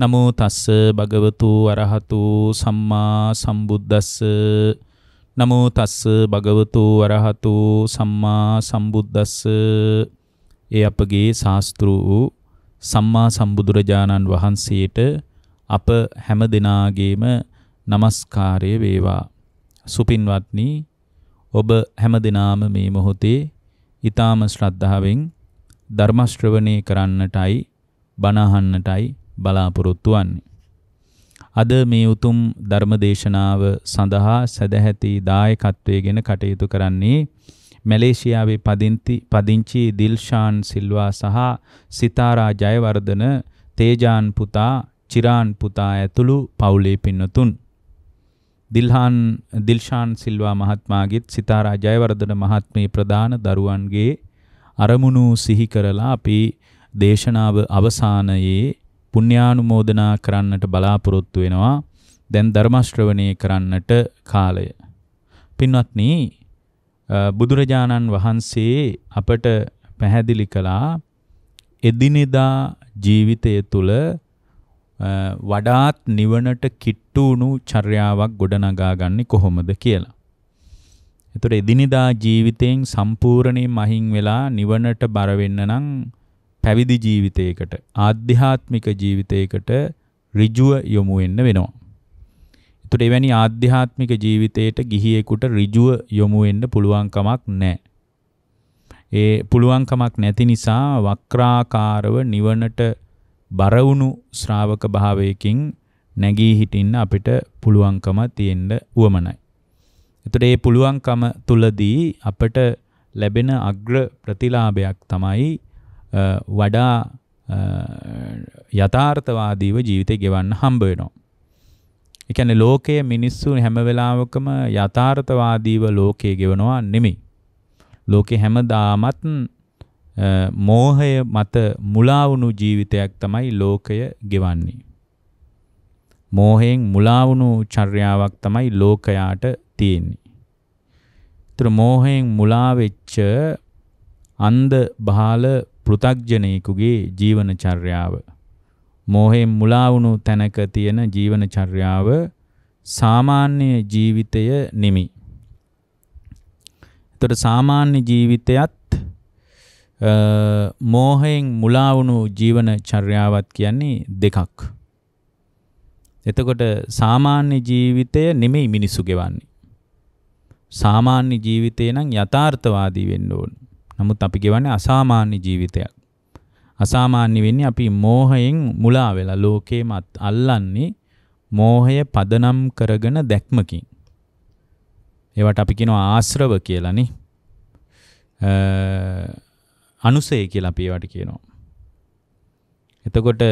නමෝ තස්ස භගවතු අරහතු සම්මා සම්බුද්දස්ස නමෝ තස්ස භගවතු අරහතු සම්මා සම්බුද්දස්ස ඒ අපගේ ශාස්ත්‍රු වූ සම්මා සම්බුදුරජාණන් වහන්සේට අප හැම දෙනාගේම নমස්කාරය වේවා. සුපින්වත්නි ඔබ හැම දිනාම මේ මොහොතේ ඊ타ම ශ්‍රද්ධාවෙන් ධර්ම ශ්‍රවණේ කරන්නටයි බණ අහන්නටයි බලාපොරොත්තු වන්නේ. අද මේ උතුම් ධර්මදේශනාව සඳහා සදැහැති දායකත්වයේ ගෙන කටයුතු කරන්නේ මැලේසියාවේ පදිංචි පදිංචි දිල්ෂාන් සිල්වා සහ සිතාරා ජයවර්ධන තේජාන් පුතා චිරාන් පුතා ඇතුළු පවුලේ පින්නතුන් දිල්හාන් දිල්ෂාන් සිල්වා මහත්මාගෙත් සිතාරා ජයවර්ධන මහත්මේ ප්‍රධාන දරුවන්ගේ අරමුණු සිහි කරලා අපි දේශනාව අවසානයේ පුණ්‍යානුමෝදනා කරන්නට බලාපොරොත්තු වෙනවා. දැන් ධර්ම කරන්නට කාලය. පින්වත්නි බුදුරජාණන් වහන්සේ අපට පැහැදිලි කළා එදිනෙදා ජීවිතය තුළ වඩාත් නිවනට කිට්ටු වුණු චර්යාවක් ගොඩනගා ගන්නේ කොහොමද කියලා. එතකොට එදිනෙදා ජීවිතයෙන් සම්පූර්ණයෙන් මහින් වෙලා නිවනට බර වෙන්න නම් පැවිදි ජීවිතයකට ආධ්‍යාත්මික ජීවිතයකට ඍජුව යොමු වෙන්න වෙනවා. ඒතර එවැනි ආධ්‍යාත්මික ජීවිතයට ගිහියෙකුට ඍජුව යොමු වෙන්න පුළුවන් කමක් නැහැ. ඒ පුළුවන් කමක් නැති නිසා වක්‍රාකාරව නිවනට බර වුණු ශ්‍රාවක භාවයකින් නැගී හිටින්න අපිට පුළුවන්කම තියෙන්න උවමනයි. එතකොට මේ පුළුවන්කම තුලදී අපට ලැබෙන අග්‍ර ප්‍රතිලාභයක් තමයි වඩා යථාර්ථවාදීව ජීවිතය ගෙවන්න හම්බ වෙනවා. ඒ කියන්නේ ලෝකයේ මිනිස්සු හැම වෙලාවකම යථාර්ථවාදීව ලෝකයේ ගෙවනවා නෙමෙයි. ලෝකේ හැමදාමත් මෝහය මත මුලා වුණු ජීවිතයක් තමයි ලෝකය ගෙවන්නේ. මෝහයෙන් මුලා වුණු චර්යාවක් තමයි ලෝකයාට තියෙන්නේ. ඒතර මෝහයෙන් මුලා වෙච්ච අන්ධ බාල පෘ탁ජනයෙකුගේ ජීවනචර්යාව මෝහයෙන් මුලා වුණු තැනක තියෙන ජීවනචර්යාව සාමාන්‍ය ජීවිතය නිමි. එතකොට සාමාන්‍ය ජීවිතයත් මෝහයෙන් මුලා වුණු ජීවනචර්යාවත් කියන්නේ දෙකක්. එතකොට සාමාන්‍ය ජීවිතය නෙමෙයි මිනිසු ගෙවන්නේ. සාමාන්‍ය ජීවිතේ නම් යථාර්ථවාදී වෙන්න ඕනේ. නමුත් අපි ගෙවන්නේ අසාමාන්‍ය ජීවිතයක්. අසාමාන්‍ය වෙන්නේ අපි මෝහයෙන් මුලා වෙලා ලෝකේම අල්ලන්නේ මෝහය පදනම් කරගෙන දැක්මකින්. ඒවට අපි කියනවා ආශ්‍රව කියලානේ. අනුසය කියලා අපි ඒවට කියනවා. එතකොට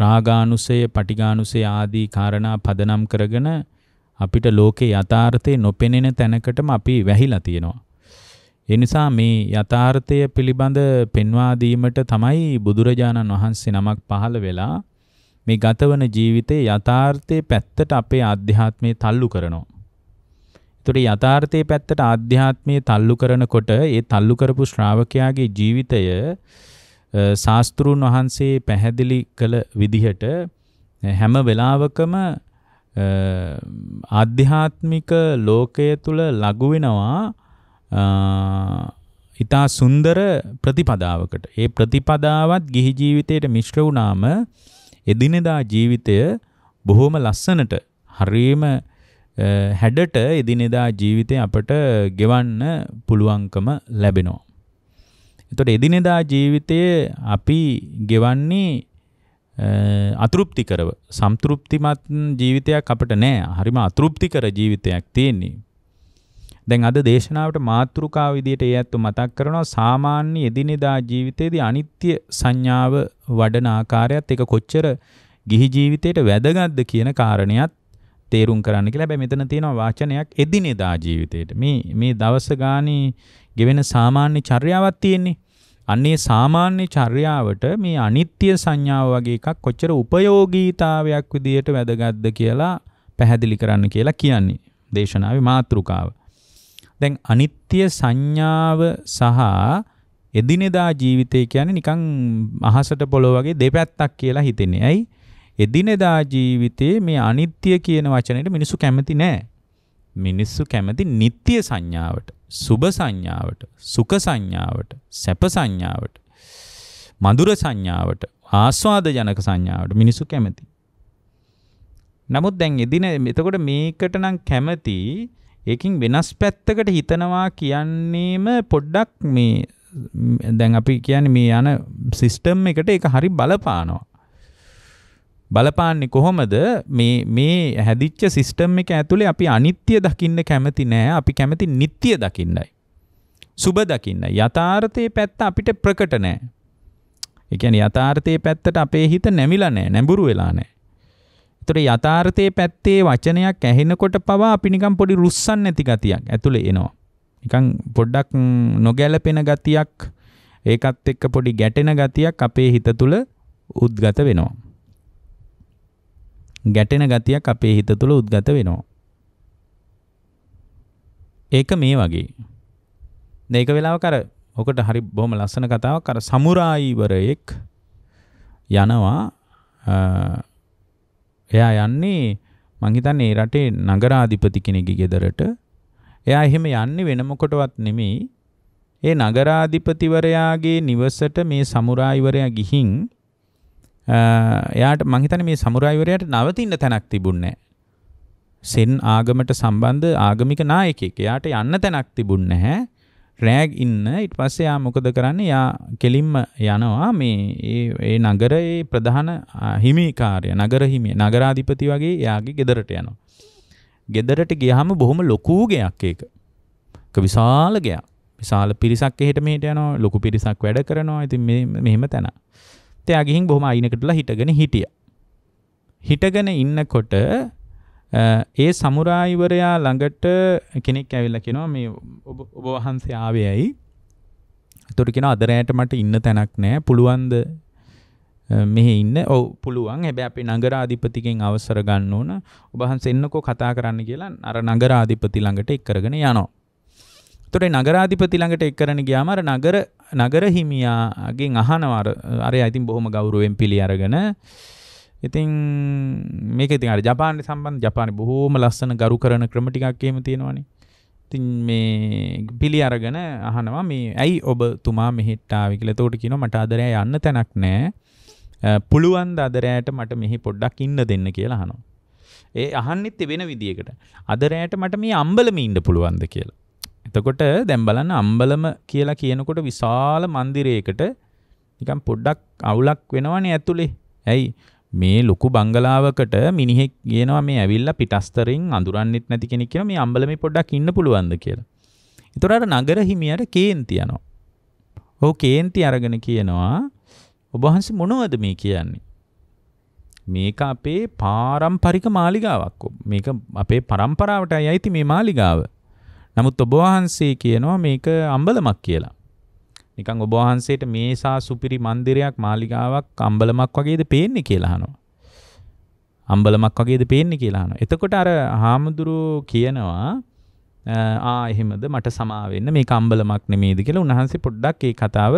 රාගානුසය, පටිඝානුසය ආදී காரணා පදනම් කරගෙන අපිට ලෝකේ යථාර්ථය නොපෙනෙන තැනකටම අපි වැහිලා තියෙනවා. ඒ නිසා මේ යථාර්ථය පිළිබඳ පෙන්වා දීමට තමයි බුදුරජාණන් වහන්සේ නමක් පහළ වෙලා මේ ගතවන ජීවිතේ යථාර්ථයේ පැත්තට අපේ ආධ්‍යාත්මයේ තල්ලු කරනවා. ඒතකොට යථාර්ථයේ පැත්තට ආධ්‍යාත්මයේ තල්ලු කරනකොට ඒ තල්ලු කරපු ශ්‍රාවකයාගේ ජීවිතය ශාස්ත්‍රුන් වහන්සේ පැහැදිලි කළ විදිහට හැම වෙලාවකම ආධ්‍යාත්මික ලෝකය තුල ලඟු වෙනවා ඉතා සුන්දර ප්‍රතිපදාවකට. ඒ ප්‍රතිපදාවත් ගිහි ජීවිතයට මිශ්‍ර වුණාම එදිනෙදා ජීවිතය බොහොම ලස්සනට හරීම හැඩට එදිනෙදා ජීවිතය අපට ගෙවන්න පුළුවන්කම ලැබෙනවා. එතොට එදිනෙදා ජීවිතය අපි ගෙවන්නේ අතෘප්තිකරව සම්තෘප්තිමත් ජීවිතයක් අපට නෑ හරිම අතෘප්තිකර ජීවිතයක් තියෙන්නේ දැන් අද දේශනාවට මාතෘකා විදියට ඒ ඇත්ත මතක් කරනවා සාමාන්‍ය එදිනෙදා ජීවිතයේදී අනිත්‍ය සංඥාව වඩන ආකාරයත් ඒක කොච්චර ගිහි ජීවිතයට වැදගත්ද කියන කාරණයත් තේරුම් කරන්න කියලා. හැබැයි මෙතන තියෙනවා වාචනයක් එදිනෙදා ජීවිතේට. මේ මේ දවස් ගානේ ගෙවෙන සාමාන්‍ය චර්යාවක් තියෙන්නේ. අන්නේ සාමාන්‍ය චර්යාවට මේ අනිත්‍ය සංඥාව වගේ එකක් කොච්චර උපයෝගීතාවයක් විදියට වැදගත්ද කියලා පැහැදිලි කරන්න කියලා කියන්නේ. දේශනාවේ මාතෘකාව. දැන් අනිත්‍ය සංඥාව සහ එදිනෙදා ජීවිතය කියන්නේ නිකන් අහසට පොළොව වගේ දෙපැත්තක් කියලා හිතෙන්නේ. ඇයි? එදිනෙදා ජීවිතයේ මේ අනිත්‍ය කියන වචනෙට මිනිස්සු කැමති නෑ. මිනිස්සු කැමති නিত্য සංඥාවට, සුබ සංඥාවට, සුඛ සංඥාවට, සැප සංඥාවට, මధుර සංඥාවට, ආස්වාද ජනක සංඥාවට මිනිස්සු කැමති. නමුත් දැන් එදින එතකොට මේකට නම් කැමති ඒකින් වෙනස් පැත්තකට හිතනවා කියන්නේම පොඩ්ඩක් මේ දැන් අපි කියන මේ යන සිිස්ටම් එකට එක හරි බලපානවා. බලපාන්නේ කොහොමද මේ මේ හැදිච්ච සිිස්ටම් එක ඇතුළේ අපි අනිත්‍ය දකින්න කැමති නෑ අපි කැමති නිත්‍ය දකින්නයි. සුබ දකින්න යථාර්ථයේ පැත්ත අපිට ප්‍රකට නෑ. එකන යථාර්ථයේ පැත්තට අපේ හිත නැමිලා නෑ නැඹුරු වෙලා නෑ. එතකොට යථාර්ථයේ පැත්තේ වචනයක් ඇහෙනකොට පවා අපි නිකන් පොඩි රුස්සන් නැති ගතියක් ඇතුලේ එනවා. නිකන් පොඩ්ඩක් නොගැලපෙන ගතියක් ඒකත් එක්ක පොඩි ගැටෙන ගතියක් අපේ හිත තුළ උද්ගත වෙනවා. ගැටෙන ගතියක් අපේ හිත තුළ උද්ගත වෙනවා. ඒක මේ වගේ. මේක වෙලාවක අර ඔකට හරි බොහොම ලස්සන කතාවක් අර සමුරායිවරයෙක් යනවා එයා යන්නේ මං හිතන්නේ ඒ රටේ නගරාධිපති කෙනෙක්ගේ ගෙදරට. එයා එහෙම යන්නේ වෙන මොකටවත් නෙමෙයි. ඒ නගරාධිපතිවරයාගේ නිවසට මේ සමුරායිවරයා ගිහින් එයාට මං හිතන්නේ මේ සමුරායිවරයාට නවතින්න තැනක් තිබුණේ සෙන් ආගමට සම්බන්ධ ආගමික නායකයෙක්. එයාට යන්න තැනක් තිබුණේ නැහැ. රෑග් ඉන්න ඉට පස්සේ යා මොකද කරන්න යා කෙලින්ම යනවා මේ ඒ නගරයේ ප්‍රධාන හිමිකාරය නගර හිමිය නගරාධිපති වගේ යාගේ ගෙදරට යනවා. ගෙදරට ගියහම බොහොම ලොකූ ගයක් ඒක. විශාල ගයක්. විශාල පිරිසක් එහෙට මෙහෙට යනවා ලොකු පිරිසක් වැඩ කරනවා ඉතින් මෙහෙම තැන. එයාගිහින් බොහොම අයිනකටලා හිටගෙන හිටිය. හිටගෙන ඉන්නකොට ඒ සමුරායිවරයා ළඟට කෙනෙක් ඇවිල්ල කෙනවා මේ ඔබ වහන්සේ ආවයයි තුරිකෙන අදරෑට මට ඉන්න තැනක් නෑ පුළුවන්ද මෙහෙ ඉන්න ඔව පුළුවන් හැබැ අපි නගරාධිපතිකෙන් අවසර ගන්න ඕන ඔබහන්ස එන්නකෝ කතා කරන්න කියලා අර නගරාධිපති ළඟට එක්කරගෙන යනවා. තොට නගරාධිපති ළඟට එක්කරන ගියාමර නගර නගර හිමියාගෙන් අහනවර අර අයිතින් බොහොම ගෞරුවෙන් පිළි අරගෙන ඉතින් මේක ඉතින් අර ජපානය සම්බන් ජපාන බොහෝම ලස්සන ගරු කරන ක්‍රමටිකක්කේම තියෙනවානි තින් මේ පිළි අරගෙන අහනවා මේ ඇයි ඔබ තුමා මෙහිට්ටාවි කියල තෝට කියන මට අදරය යන්න තැනක් නෑ පුළුවන් අදරෑට මට මෙහි පොඩ්ඩක් ඉන්න දෙන්න කියලා හනෝ ඒ අහන්නෙත් තිබෙන විදිකට අදරෑට මට මේ අම්බලම ඉන්න පුළුවන්ද කියලා එතකොට දැම්බලන්න අම්බලම කියලා කියනකොට විශාල මන්දිරයකට නිකම් පොඩ්ඩක් අවුලක් වෙනවානේ ඇතුළේ ඇයි මේ ලොකු බංගලාවකට මිනිහෙක් කියනවා මේ ඇවිල්ලා පිටස්තරින් අඳුරන්නෙත් නැති කෙනෙක් කියලා මේ අම්බලමේ පොඩ්ඩක් ඉන්න පුළුවන්ද කියලා. ඒතර අර නගර හිමියට කේන්ති යනවා. ඔහු කේන්ති අරගෙන කියනවා ඔබ වහන්සේ මොනවද මේ කියන්නේ? මේක අපේ පාරම්පරික මාලිගාවක්. මේක අපේ પરම්පරාවටයි අයිති මේ මාලිගාව. නමුත් ඔබ වහන්සේ කියනවා මේක අම්බලමක් කියලා. නිකන් ඔබ වහන්සේට මේසා සුපිරි මන්දිරයක් මාලිගාවක් අම්බලමක් වගේද පේන්නේ කියලා අහනවා. අම්බලමක් වගේද පේන්නේ කියලා අහනවා. එතකොට අර හාමුදුරුවෝ කියනවා ආ එහෙමද මට සමාවෙන්න මේ කම්බලමක් නෙමේද කියලා උන්වහන්සේ පොඩ්ඩක් ඒ කතාව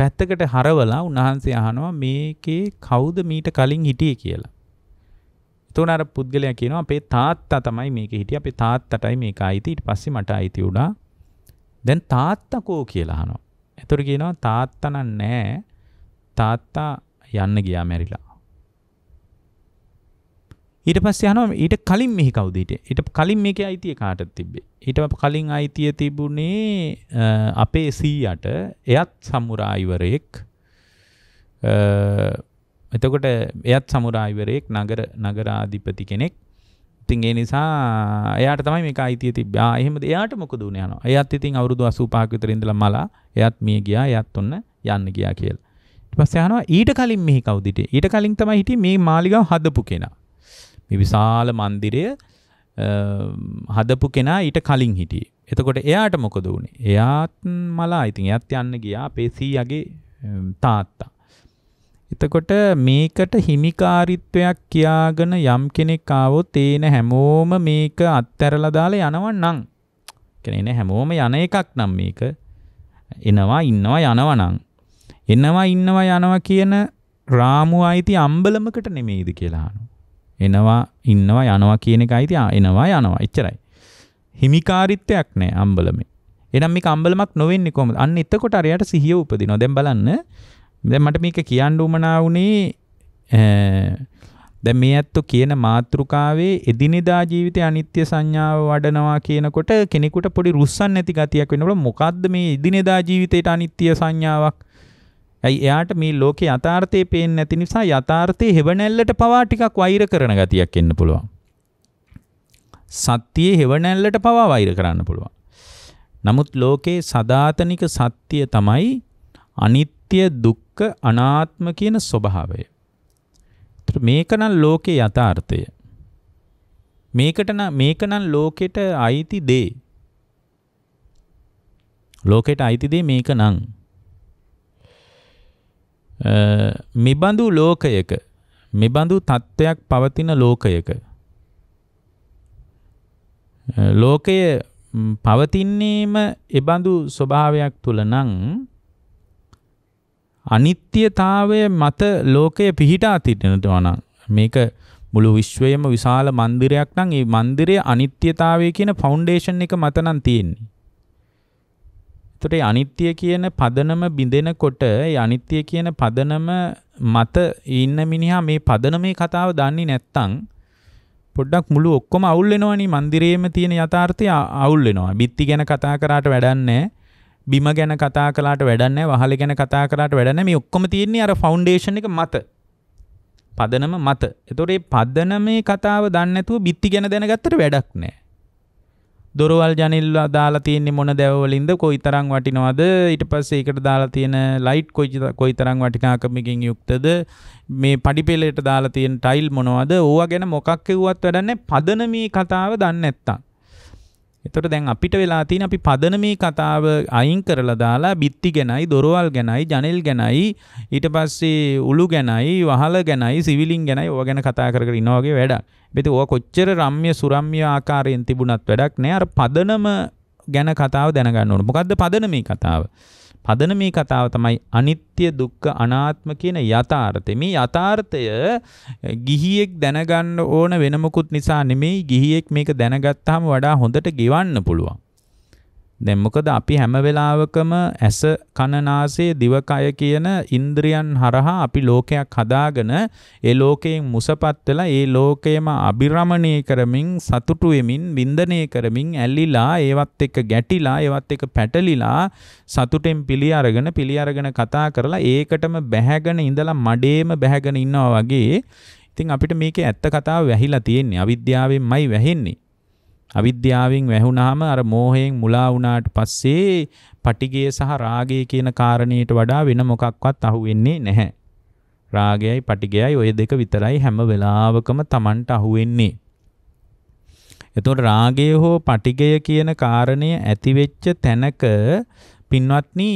පැත්තකට හරවලා උන්වහන්සේ අහනවා මේකේ කවුද මීට කලින් හිටියේ කියලා. එතකොට අර පුද්ගලයා කියනවා අපේ තාත්තා තමයි මේකේ හිටියේ. අපේ තාත්තටයි මේක ආйти. ඊට පස්සේ මට ආйти උනා. දැන් තාත්තා කෝ කියලා අහනවා. එතුර කියනවා තාත්තන නෑ තාත්තා යන්න ගියා මැරිලා. ඊට පස්ස යනවා ඊට කලින් මෙහි කවදීට ඊට කලින් මේක අයිතිය කාටත් තිබ්බේ ඊට කලින් අයිතිය තිබුණේ අපේ සීයට එයත් සමුරායිවරයෙක් එතකොට එයත් සමුරායිවරයෙක් නගර නගරාධිපති කෙනෙක් ඉතින් ඒ නිසා එයාට තමයි මේක අයිතිය තිබ්බේ. ආ එහෙමද එයාට මොකද උනේ යනවා. එයාත් ඉතින් අවුරුදු 85ක් විතර ඉඳලා මලා එයාත් මිය ගියා. එයාත් ඔන්න යන්න ගියා කියලා. ඊට පස්සේ අහනවා ඊට කලින් මෙහි කවුද හිටියේ? ඊට කලින් තමයි හිටියේ මේ මාලිගාව හදපු කෙනා. මේ විශාල મંદિરය හදපු කෙනා ඊට කලින් හිටියේ. එතකොට එයාට මොකද උනේ? එයාත් මලා ඉතින් එයාත් යන්න ගියා. අපේ සීයාගේ තාත්තා. එතකොට මේකට හිමිකාරිත්වයක් කියාගෙන යම් කෙනෙක් ආවොත් ඒන හැමෝම මේක අත්හැරලා දාලා යනවනම් කියන්නේ හැමෝම යන එකක් නම් මේක එනවා ඉන්නවා යනවනම් එනවා ඉන්නවා යනවා කියන රාමු අයිති අම්බලමකට නෙමෙයිද කියලා එනවා ඉන්නවා යනවා කියන එක අයිති එනවා යනවා එච්චරයි හිමිකාරිත්වයක් නැහැ අම්බලමේ එහෙනම් මේක අම්බලමක් නොවෙන්නේ කොහොමද අන්න එතකොට අරයට සිහිය උපදිනවා දැන් බලන්න දැ මට මේක කියන්ඩුමනාවුනේ දැ මේ ඇත්තු කියන මාතෘකාවේ එදිනෙදා ජීවිතය අනිත්‍ය සංඥාව වඩනවා කියනකොට කෙනෙකුට පොඩි රුස්සන් නැති ගතියක් වෙනකොට මොකක්ද මේ ඉදිනෙදා ජීවිතයට අනිත්‍ය සංඥාවක් ඇයි එයාට මේ ලෝක යථාර්ථය පේෙන් නැති නිසා යථාර්ථය හෙවනැල්ලට පවා ටිකක් වෛර කරන ගතියක් එන්න පුළුවන් සත්‍යයේ හෙවනැල්ලට පවා වෛර කරන්න පුළුවන් නමුත් ලෝකේ සදාතනික සත්‍යය තමයි අනිත්‍ය දුක් දුක්ඛ අනාත්ම කියන ස්වභාවය. මේකනම් ලෝකේ යථාර්ථය. මේකට මේකනම් ලෝකෙට අයිති දේ. ලෝකෙට අයිති දේ මේකනම්. මෙබඳු ලෝකයක මෙබඳු තත්ත්වයක් පවතින ලෝකයක ලෝකය පවතින්නේම එබඳු ස්වභාවයක් තුළ නම් අනිත්‍යතාවය මත ලෝකය පිහිටා තිටනට වනම් මේක මුළු විශ්වයම විශාල මන්දිරයක් නම් ඒ මන්දිරයේ අනිත්‍යතාවය කියන ෆවුන්ඩේෂන් එක මත නම් තියෙන්නේ. එතකොට ඒ අනිත්‍ය කියන පදනම බිඳෙනකොට ඒ අනිත්‍ය කියන පදනම මත ඉන්න මිනිහා මේ පදනමේ කතාව දන්නේ නැත්තම් පොඩ්ඩක් මුළු ඔක්කොම අවුල් වෙනවනේ මන්දිරයේම තියෙන යථාර්ථය අවුල් වෙනවා. බිත්ති ගැන කතා කරාට වැඩක් නැහැ. බිම ගැන කතා කලාට වැඩන්න වහල ගැන කතා කරට වැඩන මේ ඔක්කොම තියන්නේ අර ෆෞන්ඩේෂණ එක මත පදනම මත එතොරේ පදන මේ කතාව දන්නතුව බිත්ති ගැන දැනගත්තට වැඩක් නෑ දොරවල් ජනිල්ල දාලා තියන්නේ මොන දැවලින්ද කොයි තරං වටිනවද ඉට පස්ස එකට දාලා තියෙන ලයිට් කොයි කොයි තරං වටිනාකමකින් යුක්තද මේ පඩිපෙලට දාලා තියෙන ටයිල් මොනවද ඕවා ගැන මොකක් කිව්වත් වැඩන්නේ පදන මේ කතාව දන්නේ නැත්තම් එතකොට දැන් අපිට වෙලා තියෙන අපි පදන මේ කතාව අයින් කරලා දාලා බිත්ති ගැනයි, දොරවල් ගැනයි, ජනෙල් ගැනයි, ඊට පස්සේ උළු ගැනයි, වහල ගැනයි, සිවිලින් ගැනයි ඕවා ගැන කතා කර කර ඉනවා වගේ වැඩක්. ඉතින් ඕවා කොච්චර රම්‍ය සුරම්‍ය ආකාරයෙන් තිබුණත් වැඩක් නෑ. අර පදනම ගැන කතාව දැනගන්න ඕන. මොකද්ද පදන මේ කතාව? පදන මේ කතාව තමයි අනිත්‍ය දුක්ඛ අනාත්ම කියන යථාර්ථය. මේ යථාර්ථය ගිහියෙක් දැනගන්න ඕන වෙන නිසා නෙමෙයි ගිහියෙක් මේක දැනගත්තාම වඩා හොඳට ගෙවන්න පුළුවන්. දැන් මොකද අපි හැම වෙලාවකම ඇස කන නාසය දිවකය කියන ඉන්ද්‍රියන් හරහා අපි ලෝකයක් හදාගෙන ඒ ලෝකයෙන් මුසපත් වෙලා ඒ ලෝකයේම අබිරමණය කරමින් සතුටු වෙමින් වින්දනය කරමින් ඇලිලා ඒවත් එක්ක ගැටිලා ඒවත් එක්ක පැටලිලා සතුටෙන් පිළි අරගෙන පිළි අරගෙන කතා කරලා ඒකටම බැහැගෙන ඉඳලා මඩේම බැහැගෙන ඉන්නවා වගේ ඉතින් අපිට මේකේ ඇත්ත කතාව වැහිලා තියෙන්නේ අවිද්‍යාවෙන්මයි වැහෙන්නේ අවිද්‍යාවෙන් වැහුණාම අර මෝහයෙන් මුලා වුණාට පස්සේ පටිගය සහ රාගය කියන කාරණේට වඩා වෙන මොකක්වත් අහු වෙන්නේ නැහැ. රාගයයි පටිගයයි ওই දෙක විතරයි හැම වෙලාවකම Tamanට අහු වෙන්නේ. එතකොට රාගය හෝ පටිගය කියන කාරණය ඇති වෙච්ච තැනක පින්වත්නි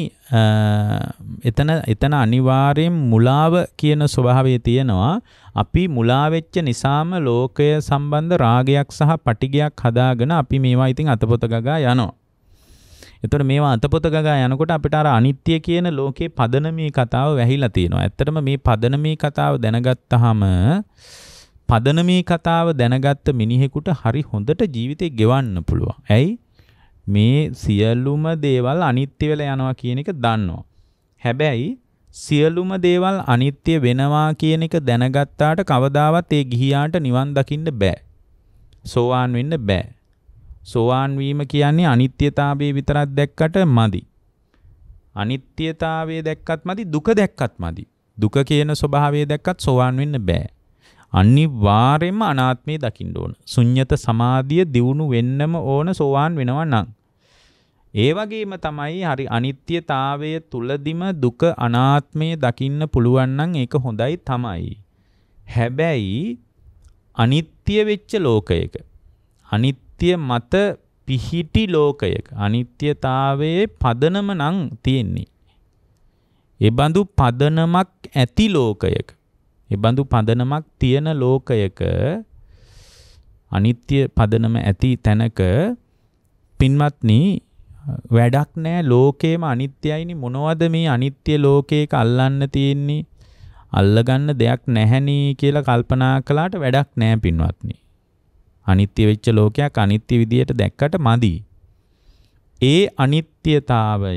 එතන එතන අනිවාර්යෙන් මුලාව කියන ස්වභාවය තියෙනවා. අපි මුලා වෙච්ච නිසාම ලෝකය සම්බන්ධ රාගයක් සහ පටිගයක් හදාගෙන අපි මේවා ඉතින් අතපොත ගගා යනවා. එතකොට මේවා අතපොත ගගා යනකොට අපිට අර අනිත්‍ය කියන ලෝකේ පදනමේ කතාව වැහිලා තියෙනවා. ඇත්තටම මේ පදනමේ කතාව දැනගත්තාම පදනමේ කතාව දැනගත්ත මිනිහෙකුට හරි හොඳට ජීවිතේ ගෙවන්න පුළුවන්. ඇයි? මේ සියලුම දේවල් අනිත්‍ය වෙලා යනවා කියන එක දන්නවා. හැබැයි සියලුම දේවල් අනිත්‍ය වෙනවා කියන එක දැනගත්තාට කවදාවත් ඒ ගිහියාට නිවන් දකින්න බෑ. සෝවාන් වෙන්න බෑ. සෝවාන් වීම කියන්නේ අනිත්‍යතාවයේ විතරක් දැක්කට මදි. අනිත්‍යතාවයේ දැක්කත් මදි දුක දැක්කත් මදි. දුක කියන ස්වභාවය දැක්කත් සෝවාන් වෙන්න බෑ. අනිවාර්යයෙන්ම අනාත්මය දකින්න ඕන. ශුන්්‍යත සමාධිය දියුණු වෙන්නම ඕන සෝවාන් වෙනවා නම්. ඒ වගේම තමයි හරි අනිත්‍යතාවය තුලදිම දුක අනාත්මය දකින්න පුළුවන් නම් ඒක හොඳයි තමයි. හැබැයි අනිත්‍ය වෙච්ච ලෝකයක අනිත්‍ය මත පිහිටි ලෝකයක අනිත්‍යතාවයේ පදනම නම් තියෙන්නේ. ඒ බඳු පදනමක් ඇති ලෝකයක එබඳු පදනමක් තියෙන ලෝකයක අනිත්‍ය පදනම ඇති තැනක පින්වත්නි වැඩක් නෑ ලෝකේම අනිත්‍යයිනි මොනවද මේ අනිත්‍ය ලෝකයක අල්ලන්න තියෙන්නේ අල්ලගන්න දෙයක් නැහැනේ කියලා කල්පනා කළාට වැඩක් නෑ පින්වත්නි අනිත්‍ය වෙච්ච ලෝකයක් අනිත්‍ය විදියට දැක්කට මදි ඒ අනිත්‍යතාවය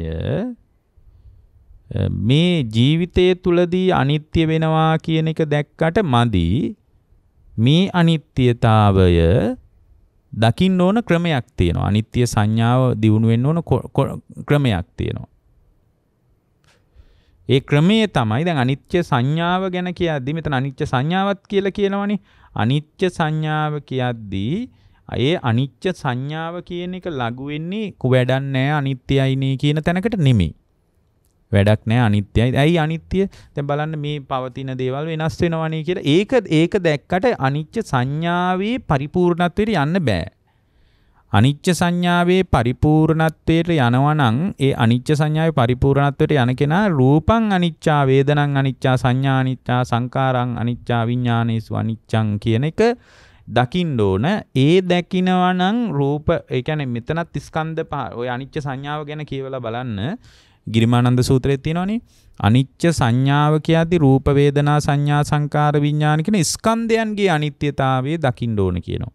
මේ ජීවිතය තුළදී අනිත්‍ය වෙනවා කියන එක දැක්කට මදි මේ අනිත්‍යතාවය දකින්න ඕන ක්‍රමයක් තියෙනවා. අනිත්‍ය සංඥාව දිනු වෙන්න ඕන ක්‍රමයක් තියෙනවා. ඒ ක්‍රමයේ තමයි දැන් අනිත්‍ය සංඥාව ගැන කියද්දී මෙතන අනිත්‍ය සංඥාවක් කියලා කියනවනේ. අනිත්‍ය සංඥාව කියද්දී ඒ අනිත්‍ය සංඥාව කියන එක ලඟු වෙන්නේ කුවැඩන්නේ අනිත්‍යයිනේ කියන තැනකට නෙමෙයි. වැඩක් නෑ අනිත්‍යයි ඇයි අනිත්‍ය දැන් බලන්න මේ පවතින දේවල් වෙනස් වෙනවනේ කියලා ඒක ඒක දැක්කට අනිච්ච සංඥාවේ පරිපූර්ණත්වයට යන්න බෑ අනිච්ච සංඥාවේ පරිපූර්ණත්වයට යනවා නම් ඒ අනිච්ච සංඥාවේ පරිපූර්ණත්වයට යන කෙනා රූපං අනිච්චා වේදනං අනිච්චා සංඥා අනිච්චා සංකාරං අනිච්චා විඥානේසු අනිච්චං කියන එක දකින්න ඕන ඒ දකිනවා නම් රූප ඒ කියන්නේ මෙතනත් ස්කන්ධ පහ ඔය අනිච්ච සංඥාව ගැන කියවලා බලන්න ගිරිමානන්ද සූත්‍රයේ තියෙනවනේ අනිච්ච සංඥාව කියද්දි රූප වේදනා සංඥා සංකාර විඥාන කියන ස්කන්ධයන්ගේ අනිත්‍යතාවය දකින්න ඕන කියනවා.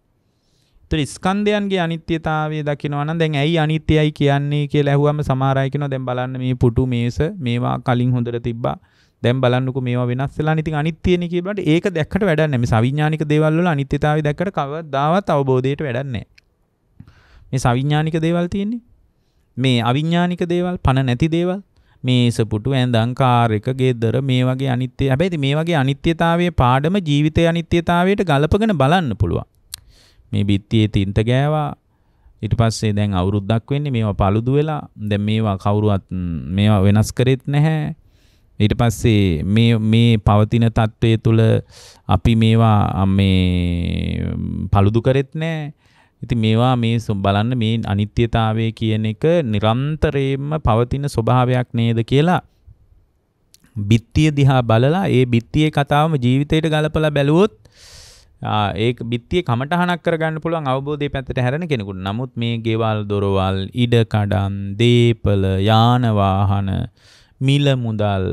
ඒතර ස්කන්ධයන්ගේ අනිත්‍යතාවය දකිනවා නම් දැන් ඇයි අනිත්‍යයි කියන්නේ කියලා ඇහුවම සමහර අය කියනවා දැන් බලන්න මේ පුටු මේස මේවා කලින් හොඳට තිබ්බා. දැන් බලන්නකෝ මේවා වෙනස් වෙලා ඉතින් අනිත්‍යනේ කියලාට ඒක දැක්කට වැඩක් නැහැ. මේ සවිඥානික දේවල් වල අනිත්‍යතාවය දැක්කට කවදාවත් අවබෝධයට වැඩක් නැහැ. මේ සවිඥානික දේවල් තියෙන්නේ මේ අවිඥානික දේවල් පණ නැති දේවල් මේසපුටු ඇඳන් කාර් එක ගෙදර මේ වගේ අනිත්‍ය හැබැයි මේ වගේ අනිත්‍යතාවයේ පාඩම ජීවිතයේ අනිත්‍යතාවයට ගලපගෙන බලන්න පුළුවන් මේ බිත්තියේ තින්ත ගෑවා ඊට පස්සේ දැන් අවුරුද්දක් වෙන්නේ මේවා paludu වෙලා දැන් මේවා කවුරුවත් මේවා වෙනස් කරෙත් නැහැ ඊට පස්සේ මේ මේ පවතින தત્ත්වය තුළ අපි මේවා මේ paludu කරෙත් නැහැ ඉතින් මේවා මේ බලන්න මේ අනිත්‍යතාවය කියන එක නිරන්තරයෙන්ම පවතින ස්වභාවයක් නේද කියලා බිත්තිය දිහා බලලා ඒ බිත්තියේ කතාවම ජීවිතයට ගලපලා බැලුවොත් ඒ බිත්තිය කමටහනක් කරගන්න පුළුවන් අවබෝධය පැත්තට හැරෙන කෙනෙකුට. නමුත් මේ ගෙවල් දොරවල්, ඉඩ කඩම්, දීපල, යාන වාහන, මිල මුදල්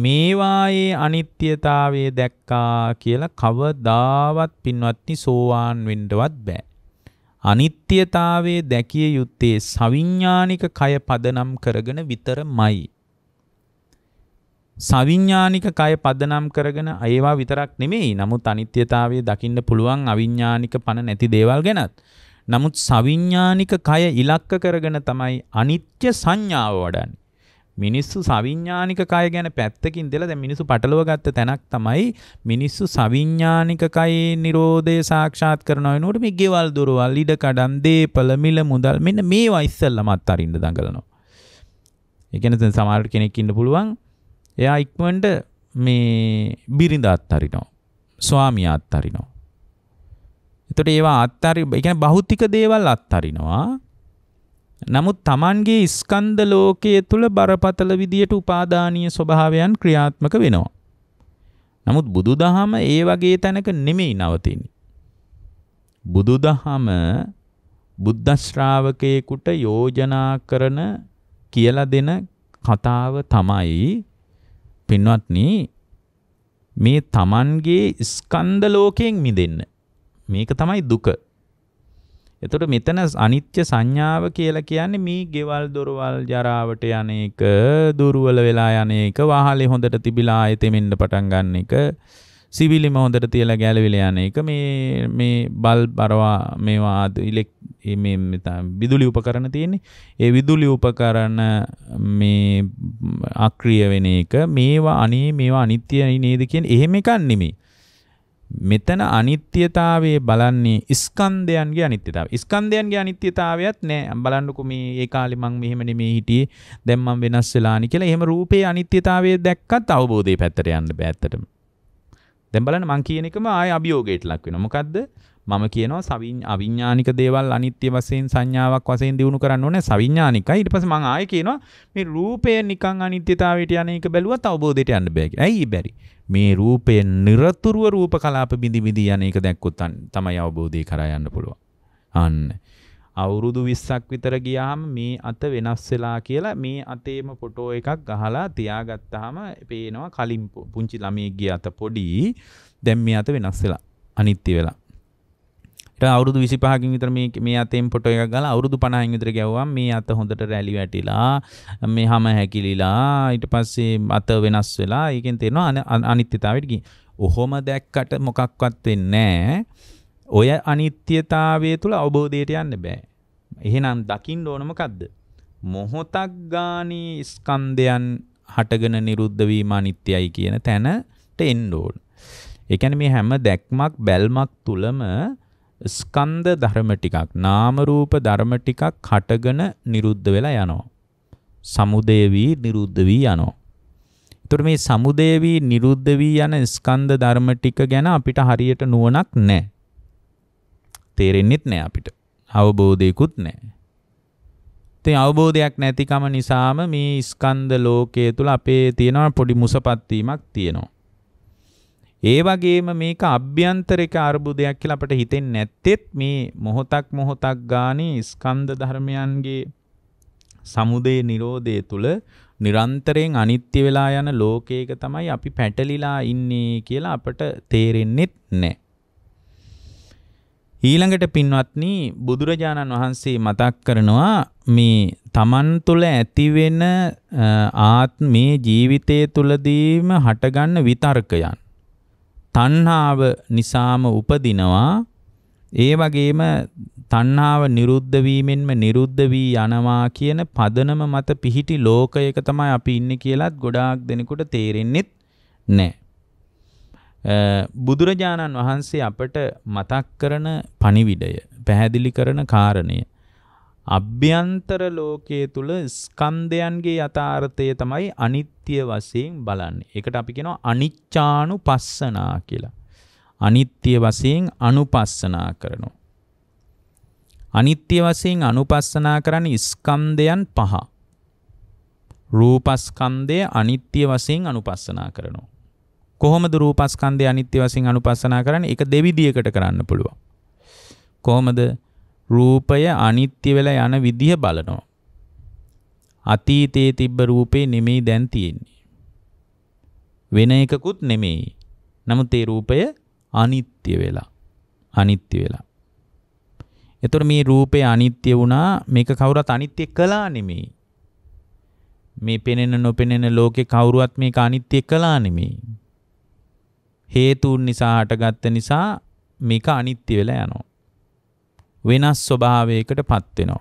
මේවායේ අනිත්‍යතාවය දැක්කා කියලා කවදාවත් පින්වත්නි සෝවාන් වෙන්නවත් බෑ. අනිත්‍යතාවයේ දැකිය යුත්තේ සවිඥානික කය පදනම් කරගෙන විතරමයි. සවිඥානික කය පදනම් කරගෙන ඒවා විතරක් නෙමෙයි. නමුත් අනිත්‍යතාවය දකින්න පුළුවන් අවිඥානික පණ නැති දේවල් ගැනත්. නමුත් සවිඥානික කය ඉලක්ක කරගෙන තමයි අනිත්‍ය සංඥාව වඩන්නේ. මිනිස්සු සවිඥානික කය ගැන පැත්තකින් දෙලා දැන් මිනිස්සු පටලව ගත්ත තැනක් තමයි මිනිස්සු සවිඥානික කයේ Nirodhe සාක්ෂාත් කරන වෙනුවට මේ ගෙවල් දොරවල් ඉඩ කඩම් දීපල මිල මුදල් මෙන්න මේවා ඉස්සෙල්ලම අත්හරින්න දඟලනවා. ඒ කියන්නේ දැන් සමහර කෙනෙක් ඉන්න පුළුවන් එයා ඉක්මනට මේ බිරිඳ අත්හරිනවා. ස්වාමියා අත්හරිනවා. එතකොට ඒවා අත්හරි ඒ කියන්නේ භෞතික දේවල් අත්හරිනවා. නමුත් Tamanගේ ස්කන්ධ ලෝකයේ තුල බරපතල විදියට උපාදානීය ස්වභාවයන් ක්‍රියාත්මක වෙනවා. නමුත් බුදුදහම ඒ වගේ තැනක නෙමෙයි නවතින්නේ. බුදුදහම බුද්ධ ශ්‍රාවකයෙකුට යෝජනා කරන කියලා දෙන කතාව තමයි පින්වත්නි මේ Tamanගේ ස්කන්ධ ලෝකයෙන් මිදෙන්න. මේක තමයි දුක. එතකොට මෙතන අනිත්‍ය සංඥාව කියලා කියන්නේ මේ ගෙවල් දොරවල් ජරාවට යන එක, දුර්වල වෙලා යන එක, වාහලේ හොඳට තිබිලා ආයෙතෙමින්න පටන් ගන්න එක, සිවිලිම හොඳට තියලා ගැලවිලා යන එක මේ මේ බල්බ් අරවා මේවා ඉලෙක් මේ විදුලි උපකරණ තියෙන්නේ. ඒ විදුලි උපකරණ මේ අක්‍රිය වෙන එක මේවා අනේ මේවා අනිත්‍යයි නේද කියන එහෙම එකක් නෙමෙයි. මෙතන අනිත්‍යතාවයේ බලන්නේ ස්කන්ධයන්ගේ අනිත්‍යතාවය. ස්කන්ධයන්ගේ අනිත්‍යතාවයත් නෑ. බලන්නකෝ මේ ඒ කාලේ මං මෙහෙම නෙමේ හිටියේ. දැන් මං වෙනස් වෙලානි කියලා. එහෙම රූපේ අනිත්‍යතාවය දැක්කත් අවබෝධයේ පැත්තට යන්න බෑ ඇත්තටම. දැන් බලන්න මං කියන එකම ආයේ අභියෝගයට ලක් වෙනවා. මොකද්ද? මම කියනවා සවින් අවිඥානික දේවල් අනිත්‍ය වශයෙන් සංඥාවක් වශයෙන් දිනු කරන්න ඕනේ සවිඥානිකයි ඊට පස්සේ මම ආයෙ කියනවා මේ රූපය නිකන් අනිත්‍යතාවයට යන එක බැලුවත් අවබෝධයට යන්න බෑ ඇයි බැරි මේ රූපය নিরතුරුව රූප කලාප බිඳි බිඳි යන එක දැක්කොත් තමයි අවබෝධය කරා යන්න පුළුවන් අන්න අවුරුදු 20ක් විතර ගියාම මේ අත වෙනස් වෙලා කියලා මේ අතේම ෆොටෝ එකක් ගහලා තියාගත්තාම පේනවා කලින් පුංචි ළමයෙක්ගේ අත පොඩි දැන් මේ අත වෙනස් වෙලා අනිත්‍ය වෙලා ට අවුදු විසිපහකින් විතර මේ අතෙන් පොට එකක් ගල අවුරුදු පණහින් විතර ගැවවා මේ අත හොඳට රැලි වැටිලා මේ හම හැකිලිලා ඊට පස්සේ අත වෙනස් වෙලා ඒකෙන් තේරෙනවා අනිත්‍යතාවයටකි ඔහොම දැක්කට මොකක්වත් වෙන්නේ ඔය අනිත්‍යතාවය තුළ අවබෝධයට යන්න බෑ එහෙනම් දකිින් ඕනමකක්ද මොහොතක් ගානී ස්කන්දයන් හටගෙන නිරුද්ධවීම අනිත්‍යයි කියන තැනට එන්ඩෝන් එකැන මේ හැම දැක්මක් බැල්මක් තුළම ස්කන්ධ ධර්ම ටිකක් නාම රූප ධර්ම ටිකක් හටගෙන නිරුද්ධ වෙලා යනවා. සමුදය වී නිරුද්ධ වී යනවා. ඒතර මේ සමුදය වී නිරුද්ධ වී යන ස්කන්ධ ධර්ම ටික ගැන අපිට හරියට නුවණක් නැහැ. තේරෙන්නෙත් නැහැ අපිට. අවබෝධයකුත් නැහැ. ඉතින් අවබෝධයක් නැතිකම නිසාම මේ ස්කන්ධ ලෝකයේ තුල අපේ තියෙන පොඩි මුසපත් වීමක් තියෙනවා. ඒ වගේම මේක අභ්‍යන්තරික අර්බුදයක් කියලා අපිට හිතෙන්නේ නැත්තේත් මේ මොහොතක් මොහොතක් ගානේ ස්කන්ධ ධර්මයන්ගේ සමුදේ නිරෝධය තුල නිරන්තරයෙන් අනිත්‍ය වෙලා යන ලෝකයක තමයි අපි පැටලිලා ඉන්නේ කියලා අපට තේරෙන්නේ නැහැ. ඊළඟට පින්වත්නි බුදුරජාණන් වහන්සේ මතක් කරනවා මේ තමන් තුළ ඇතිවෙන ආත්මේ ජීවිතය තුළදීම හටගන්න විතර්කයන් තණ්හාව නිසාම උපදිනවා ඒ වගේම තණ්හාව නිරුද්ධ වීමෙන්ම නිරුද්ධ වී යනවා කියන පදනම මත පිහිටි ලෝකයක තමයි අපි ඉන්නේ කියලාත් ගොඩාක් දෙනෙකුට තේරෙන්නේ නැහැ. බුදුරජාණන් වහන්සේ අපට මතක් කරන පණිවිඩය පැහැදිලි කරන කාරණය අභ්‍යන්තර ලෝකයේ තුල ස්කන්ධයන්ගේ යථාර්ථය තමයි අනිත්‍ය වශයෙන් බලන්නේ. ඒකට අපි කියනවා අනිච්චානුපස්සනා කියලා. අනිත්‍ය වශයෙන් අනුපස්සනා කරනවා. අනිත්‍ය වශයෙන් අනුපස්සනා කරන්නේ ස්කන්ධයන් පහ. රූපස්කන්ධය අනිත්‍ය වශයෙන් අනුපස්සනා කරනවා. කොහොමද රූපස්කන්ධය අනිත්‍ය වශයෙන් අනුපස්සනා කරන්නේ? ඒක දෙවිදියකට කරන්න පුළුවන්. කොහොමද? රූපය අනිත්‍ය වෙලා යන විදිහ බලනවා. අතීතයේ තිබ්බ රූපේ නෙමෙයි දැන් තියෙන්නේ. වෙන එකකුත් නෙමෙයි. නමුත් ඒ රූපය අනිත්‍ය වෙලා. අනිත්‍ය වෙලා. එතකොට මේ රූපය අනිත්‍ය වුණා මේක කවුරුත් අනිත්‍ය කළා නෙමෙයි. මේ පෙනෙන නොපෙනෙන ලෝකේ කවුරුවත් මේක අනිත්‍ය කළා නෙමෙයි. හේතුන් නිසා හටගත්ත නිසා මේක අනිත්‍ය වෙලා යනවා. වෙනස් ස්වභාවයකට පත් වෙනවා.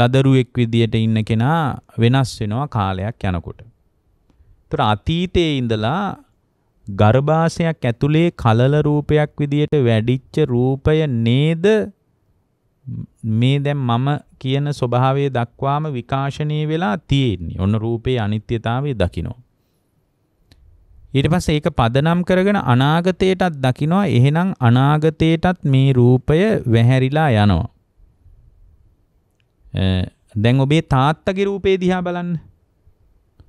ලදරුවෙක් විදියට ඉන්න කෙනා වෙනස් වෙනවා කාලයක් යනකොට. ඒතර අතීතයේ ඉඳලා ගර්භාෂයක් ඇතුලේ කලල රූපයක් විදියට වැඩිච්ච රූපය නේද මේ දැන් මම කියන ස්වභාවය දක්වාම විකාශනය වෙලා තියෙන්නේ. ඔන්න රූපේ අනිත්‍යතාවය දකිනවා. ඊට පස්සේ ඒක පදනම් කරගෙන අනාගතයටත් දකිනවා එහෙනම් අනාගතයටත් මේ රූපය වැහැරිලා යනවා. දැන් ඔබේ තාත්තගේ රූපේ දිහා බලන්න.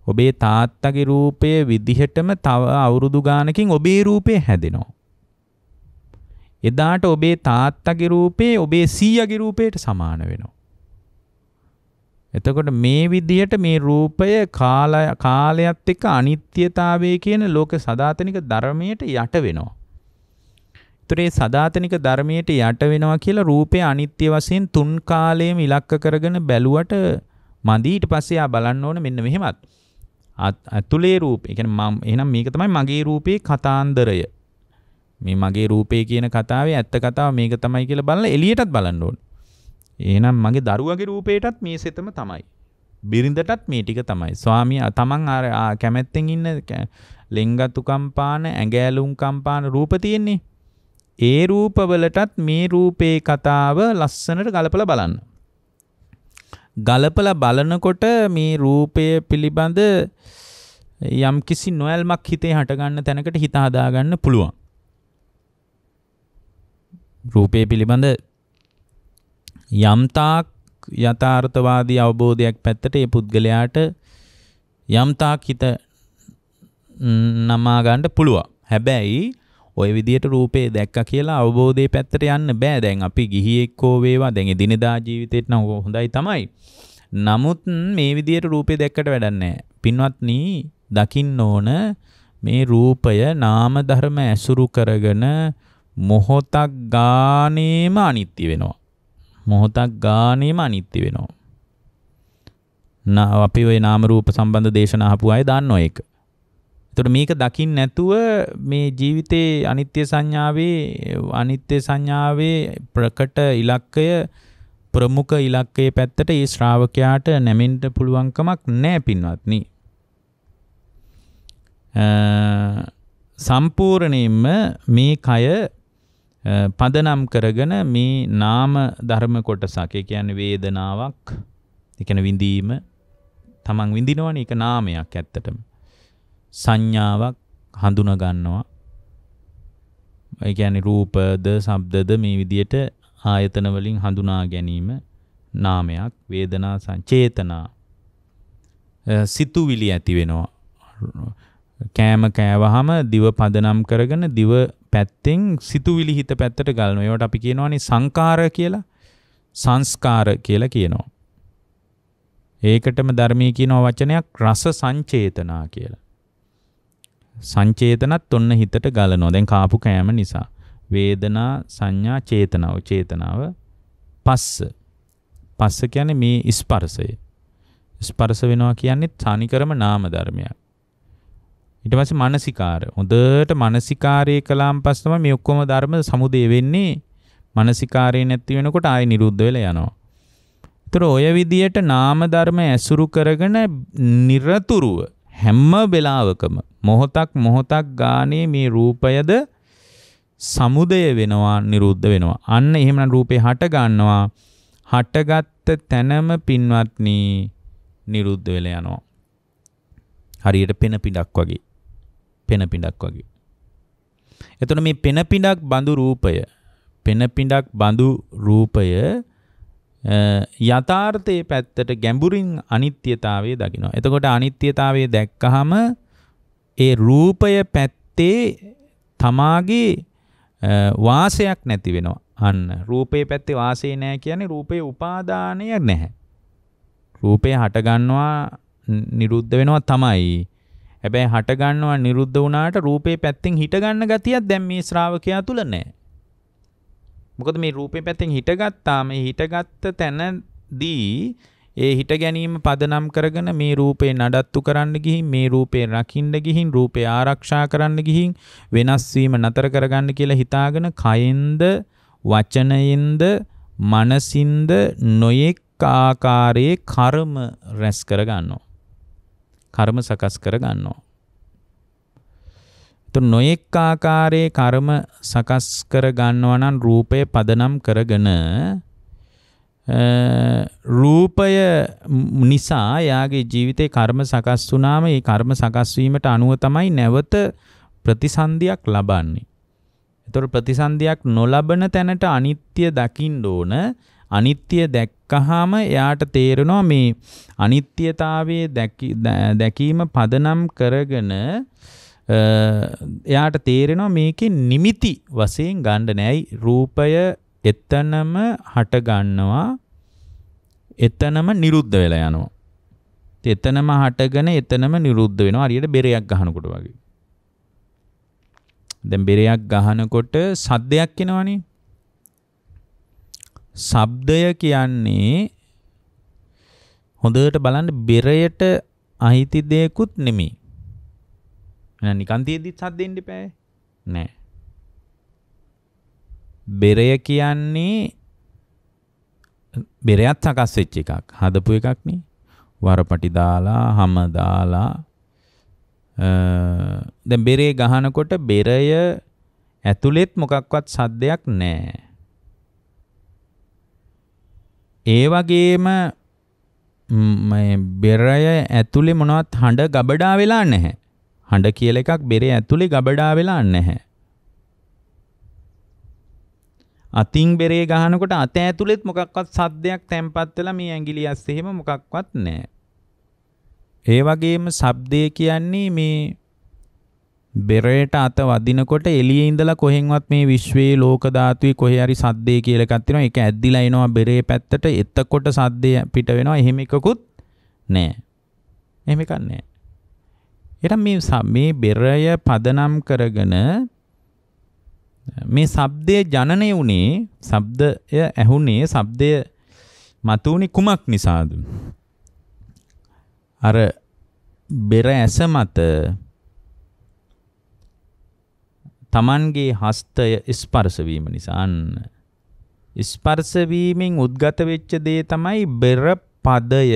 ඔබේ තාත්තගේ රූපය විදිහටම තව අවුරුදු ගානකින් ඔබේ රූපය හැදෙනවා. එදාට ඔබේ තාත්තගේ රූපේ ඔබේ සීයාගේ රූපයට සමාන වෙනවා. එතකොට මේ විදිහට මේ රූපය කාලය කාලයත් එක්ක අනිත්‍යතාවය කියන ලෝක සදාතනික ධර්මයට යට වෙනවා. ඒතර මේ සදාතනික ධර්මයට යට වෙනවා කියලා රූපය අනිත්‍ය වශයෙන් තුන් කාලයෙම ඉලක්ක කරගෙන බැලුවට මදි ඊට පස්සේ ආ බලන්න ඕන මෙන්න මෙහෙමත්. අතුලේ රූපේ කියන්නේ මම එහෙනම් මේක තමයි මගේ රූපේ කතාන්දරය. මේ මගේ රූපේ කියන කතාවේ ඇත්ත කතාව මේක තමයි කියලා බලලා එළියටත් බලන්න ඕනේ. ඒනම් මගේ දරුවගේ රූපයටත් මේ සෙතම තමයි. බිරිඳටත් මේ ටික තමයි. ස්වාමිය තමන් අර කැමැත්තෙන් ඉන්න ලෙන්ගතු කම්පාන, ඇඟෑලුම් කම්පාන රූප තියෙන්නේ. ඒ රූපවලටත් මේ රූපේ කතාව ලස්සනට ගලපලා බලන්න. ගලපලා බලනකොට මේ රූපය පිළිබඳ යම් කිසි නොයල්මක් හිතේ හටගන්න තැනකට හිත හදාගන්න පුළුවන්. රූපය පිළිබඳ යම්තාක් යථාර්ථවාදී අවබෝධයක් පැත්තට ඒ පුද්ගලයාට යම්තාක් හිත නමා ගන්න පුළුවන්. හැබැයි ඔය විදිහට රූපේ දැක්ක කියලා අවබෝධයේ පැත්තට යන්න බෑ. දැන් අපි ගිහියෙක් හෝ වේවා දැන් එදිනෙදා ජීවිතේට නම් හොඳයි තමයි. නමුත් මේ විදිහට රූපේ දැක්කට වැඩක් නැහැ. පින්වත්නි, දකින්න ඕන මේ රූපය නාම ධර්ම ඇසුරු කරගෙන මොහොතක් ගානේම අනිත්‍ය වෙනවා. මොහොතක් ගානේම අනිත්‍ය වෙනවා. නා අපි ওই නාම රූප සම්බන්ධ දේශනා අහපු අය දන්නෝ ඒක. එතකොට මේක දකින්න නැතුව මේ ජීවිතේ අනිත්‍ය සංඥාවේ අනිත්‍ය සංඥාවේ ප්‍රකට ඉලක්කය ප්‍රමුඛ ඉලක්කයේ පැත්තට ඒ ශ්‍රාවකයාට නැමෙන්න පුළුවන්කමක් නැහැ පින්වත්නි. සම්පූර්ණයෙන්ම මේ කය පදනම් කරගෙන මේ නාම ධර්ම කොටසක් ඒ කියන්නේ වේදනාවක් ඒ කියන්නේ විඳීම තමන් විඳිනවනේ ඒක නාමයක් ඇත්තටම සංඥාවක් හඳුනා ගන්නවා ඒ කියන්නේ රූපද ශබ්දද මේ විදියට ආයතන වලින් හඳුනා ගැනීම නාමයක් වේදනා සංචේතනා සිතුවිලි ඇති වෙනවා කෑම කෑවහම දිව පදනම් කරගෙන දිව පැත්තෙන් සිතුවිලි හිත පැත්තට ගලනවා. ඒවට අපි කියනවානේ සංකාර කියලා. සංස්කාර කියලා කියනවා. ඒකටම ධර්මයේ කියන වචනයක් රස සංචේතනා කියලා. සංචේතනත් ඔන්න හිතට ගලනවා. දැන් කාපු කෑම නිසා. වේදනා සංඥා චේතනාව චේතනාව පස්ස. පස්ස කියන්නේ මේ ස්පර්ශය. ස්පර්ශ වෙනවා කියන්නේ තනිකරම නාම ධර්මයක්. ඊට පස්සේ මානසිකාර. හොඳට මානසිකාරය කළාන් පස්සේ තමයි මේ ඔක්කොම ධර්ම සමුදේ වෙන්නේ. මානසිකාරය නැති වෙනකොට ආයෙ නිරුද්ධ වෙලා යනවා. ඒතර ඔය විදියට නාම ධර්ම ඇසුරු කරගෙන নিরතුරුව හැම වෙලාවකම මොහොතක් මොහොතක් ගානේ මේ රූපයද සමුදය වෙනවා නිරුද්ධ වෙනවා. අන්න එහෙමනම් රූපේ හට ගන්නවා. හටගත්ත තැනම පින්වත්නි නිරුද්ධ වෙලා යනවා. හරියට පෙන පිටක් වගේ. පෙනපිඩක් වගේ. එතන මේ පෙනපිඩක් බඳු රූපය පෙනපිඩක් බඳු රූපය යථාර්ථයේ පැත්තට ගැඹුරින් අනිත්‍යතාවය දකිනවා. එතකොට අනිත්‍යතාවය දැක්කහම ඒ රූපය පැත්තේ තමාගේ වාසයක් නැති වෙනවා. අන්න රූපේ පැත්තේ වාසය නැහැ කියන්නේ රූපේ උපාදානය නැහැ. රූපේ හටගන්නවා නිරුද්ධ වෙනවා තමයි. හැබැයි හටගන්නවා නිරුද්ධ වුණාට රූපේ පැත්තෙන් හිටගන්න ගතියක් දැන් මේ ශ්‍රාවකයා තුල නැහැ. මොකද මේ රූපේ පැත්තෙන් හිටගත්තාම මේ හිටගත්ත තැනදී ඒ හිට ගැනීම පදනම් කරගෙන මේ රූපේ නඩත්තු කරන්න ගිහින් මේ රූපේ රකින්න ගිහින් රූපේ ආරක්ෂා කරන්න ගිහින් වෙනස් වීම නතර කරගන්න කියලා හිතාගෙන කයෙන්ද වචනයෙන්ද මනසින්ද නොයෙක් ආකාරයේ කර්ම රැස් කරගන්නවා කර්ම සකස් කර ගන්නවා. එතකොට නොඑක් ආකාරයේ කර්ම සකස් කර ගන්නවා නම් රූපය පදනම් කරගෙන රූපය නිසා යාගේ ජීවිතේ කර්ම සකස් වුණාම ඒ කර්ම සකස් වීමට අනුව තමයි නැවත ප්‍රතිසන්දියක් ලබන්නේ. එතකොට ප්‍රතිසන්දියක් නොලබන තැනට අනිත්‍ය දකින්න ඕන අනිත්‍ය දැක්කහම එයාට තේරෙනවා මේ අනිත්‍යතාවයේ දැකීම පදනම් කරගෙන එයාට තේරෙනවා මේකේ නිමිති වශයෙන් ගන්න නෑයි රූපය එතනම හට ගන්නවා එතනම නිරුද්ධ වෙලා යනවා එතනම හටගෙන එතනම නිරුද්ධ වෙනවා හරියට බෙරයක් ගහනකොට වගේ. දැන් බෙරයක් ගහනකොට සද්දයක් එනවනේ. ශබ්දය කියන්නේ හොඳට බලන්න බෙරයට අහිති දෙයක්කුත් නෙමෙයි. එහෙනම් නිකන් තියෙද්දිත් සද්දෙන්න එපා. නෑ. බෙරය කියන්නේ බෙරයත් සකස් වෙච්ච එකක්. හදපු එකක් නේ. වරපටි දාලා, හැම දාලා දැන් බෙරේ ගහනකොට බෙරය ඇතුළෙත් මොකක්වත් සද්දයක් නෑ. ඒ වගේම බෙරය ඇතුළේ මොනවත් හඬ ගබඩා වෙලා නැහැ. හඬ කියල එකක් බෙරේ ඇතුළේ ගබඩා වෙලා නැහැ. අතින් බෙරේ ගහනකොට අත ඇතුළෙත් මොකක්වත් සද්දයක් තැම්පත් වෙලා මේ ඇඟිලි ඇස් එහෙම මොකක්වත් නැහැ. ඒ වගේම ශබ්දය කියන්නේ මේ බෙරයට අත වදිනකොට එළියේ ඉඳලා කොහෙන්වත් මේ විශ්වයේ ලෝක ධාතුවේ කොහේ හරි සද්දේ කියලා එකක් තියෙනවා. ඒක ඇද්දිලා එනවා බෙරේ පැත්තට. එතකොට සද්දේ පිට වෙනවා. එහෙම එකකුත් නෑ. එහෙම එකක් නෑ. එහෙනම් මේ මේ බෙරය පදනම් කරගෙන මේ ශබ්දය ජනනය වුණේ, ශබ්දය ඇහුනේ, ශබ්දය මතුනේ කුමක් නිසාද? අර බෙර ඇස මත Tamanගේ හස්තය ස්පර්ශ වීම නිසා ස්පර්ශ වීමෙන් උද්ගත වෙච්ච දේ තමයි බෙර පදය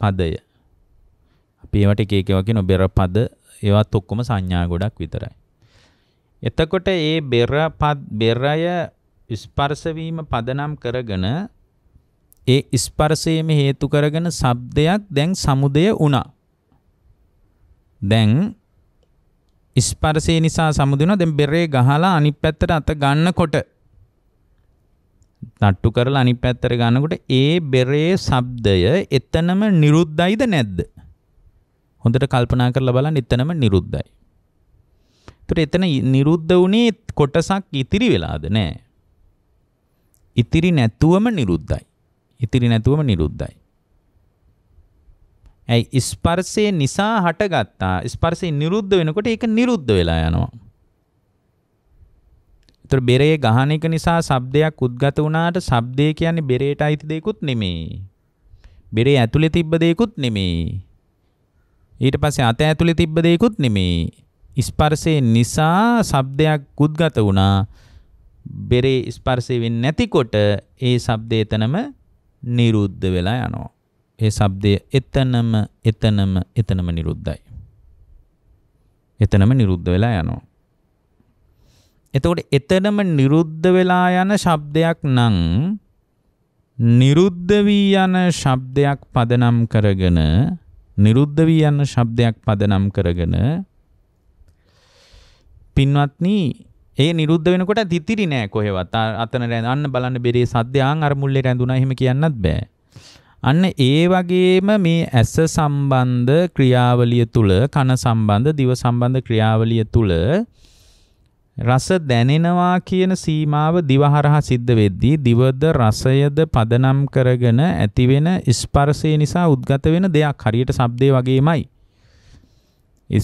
පදය අපි ඒවට එක එක වගේ බෙර පද ඒවත් ඔක්කොම සංඥා ගොඩක් විතරයි එතකොට ඒ බෙර පද බෙරය ස්පර්ශ වීම පදනම් කරගෙන ඒ ස්පර්ශයේම හේතු කරගෙන ශබ්දයක් දැන් සමුදය වුණා දැන් ස්පර්ශය නිසා සමුදිනවා දැන් බෙරේ ගහලා අනිත් පැත්තට අත ගන්නකොට තට්ටු කරලා අනිත් පැත්තට ගන්නකොට ඒ බෙරේ ශබ්දය එතනම නිරුද්ධයිද නැද්ද? හොඳට කල්පනා කරලා බලන්න එතනම නිරුද්ධයි. ඒතර එතන නිරුද්ධ වුණේ කොටසක් ඉතිරි වෙලාද නැහැ. ඉතිරි නැතුවම නිරුද්ධයි. ඉතිරි නැතුවම නිරුද්ධයි. ඇයි ස්පර්ශය නිසා හටගත්තා ස්පර්ශය නිරුද්ධ වෙනකොට ඒක නිරුද්ධ වෙලා යනවා. ඒතර බෙරේ ගහන එක නිසා ශබ්දයක් උද්ගත වුණාට ශබ්දය කියන්නේ බෙරේට අයිති දෙයක්ුත් නෙමෙයි. බෙරේ ඇතුලේ තිබ්බ දෙයක්ුත් නෙමෙයි. ඊට පස්සේ අත ඇතුලේ තිබ්බ දෙයක්ුත් නෙමෙයි. ස්පර්ශය නිසා ශබ්දයක් උද්ගත වුණා. බෙරේ ස්පර්ශය වෙන්නේ නැතිකොට ඒ ශබ්දය එතනම නිරුද්ධ වෙලා යනවා. ඒ ශබ්දය එතනම එතනම එතනම නිරුද්ධයි. එතනම නිරුද්ධ වෙලා යනවා. එතකොට එතනම නිරුද්ධ වෙලා යන ශබ්දයක් නම් නිරුද්ධ වී යන ශබ්දයක් පදනම් කරගෙන නිරුද්ධ වී යන ශබ්දයක් පදනම් කරගෙන පින්වත්නි ඒ නිරුද්ධ වෙනකොට තිතිරි නෑ කොහෙවත් අතන අන්න බලන්න බෙරේ සද්දයන් අර මුල්ලේ රැඳුණා එහෙම කියන්නත් බෑ අන්න ඒ වගේම මේ ඇස සම්බන්ධ ක්‍රියාවලිය තුල කන සම්බන්ධ දිව සම්බන්ධ ක්‍රියාවලිය තුල රස දැනෙනවා කියන සීමාව දිවහරහා සිද්ධ වෙද්දී දිවද රසයද පදනම් කරගෙන ඇතිවෙන ස්පර්ශය නිසා උද්ගත වෙන දෙයක් හරියට ශබ්දේ වගේමයි.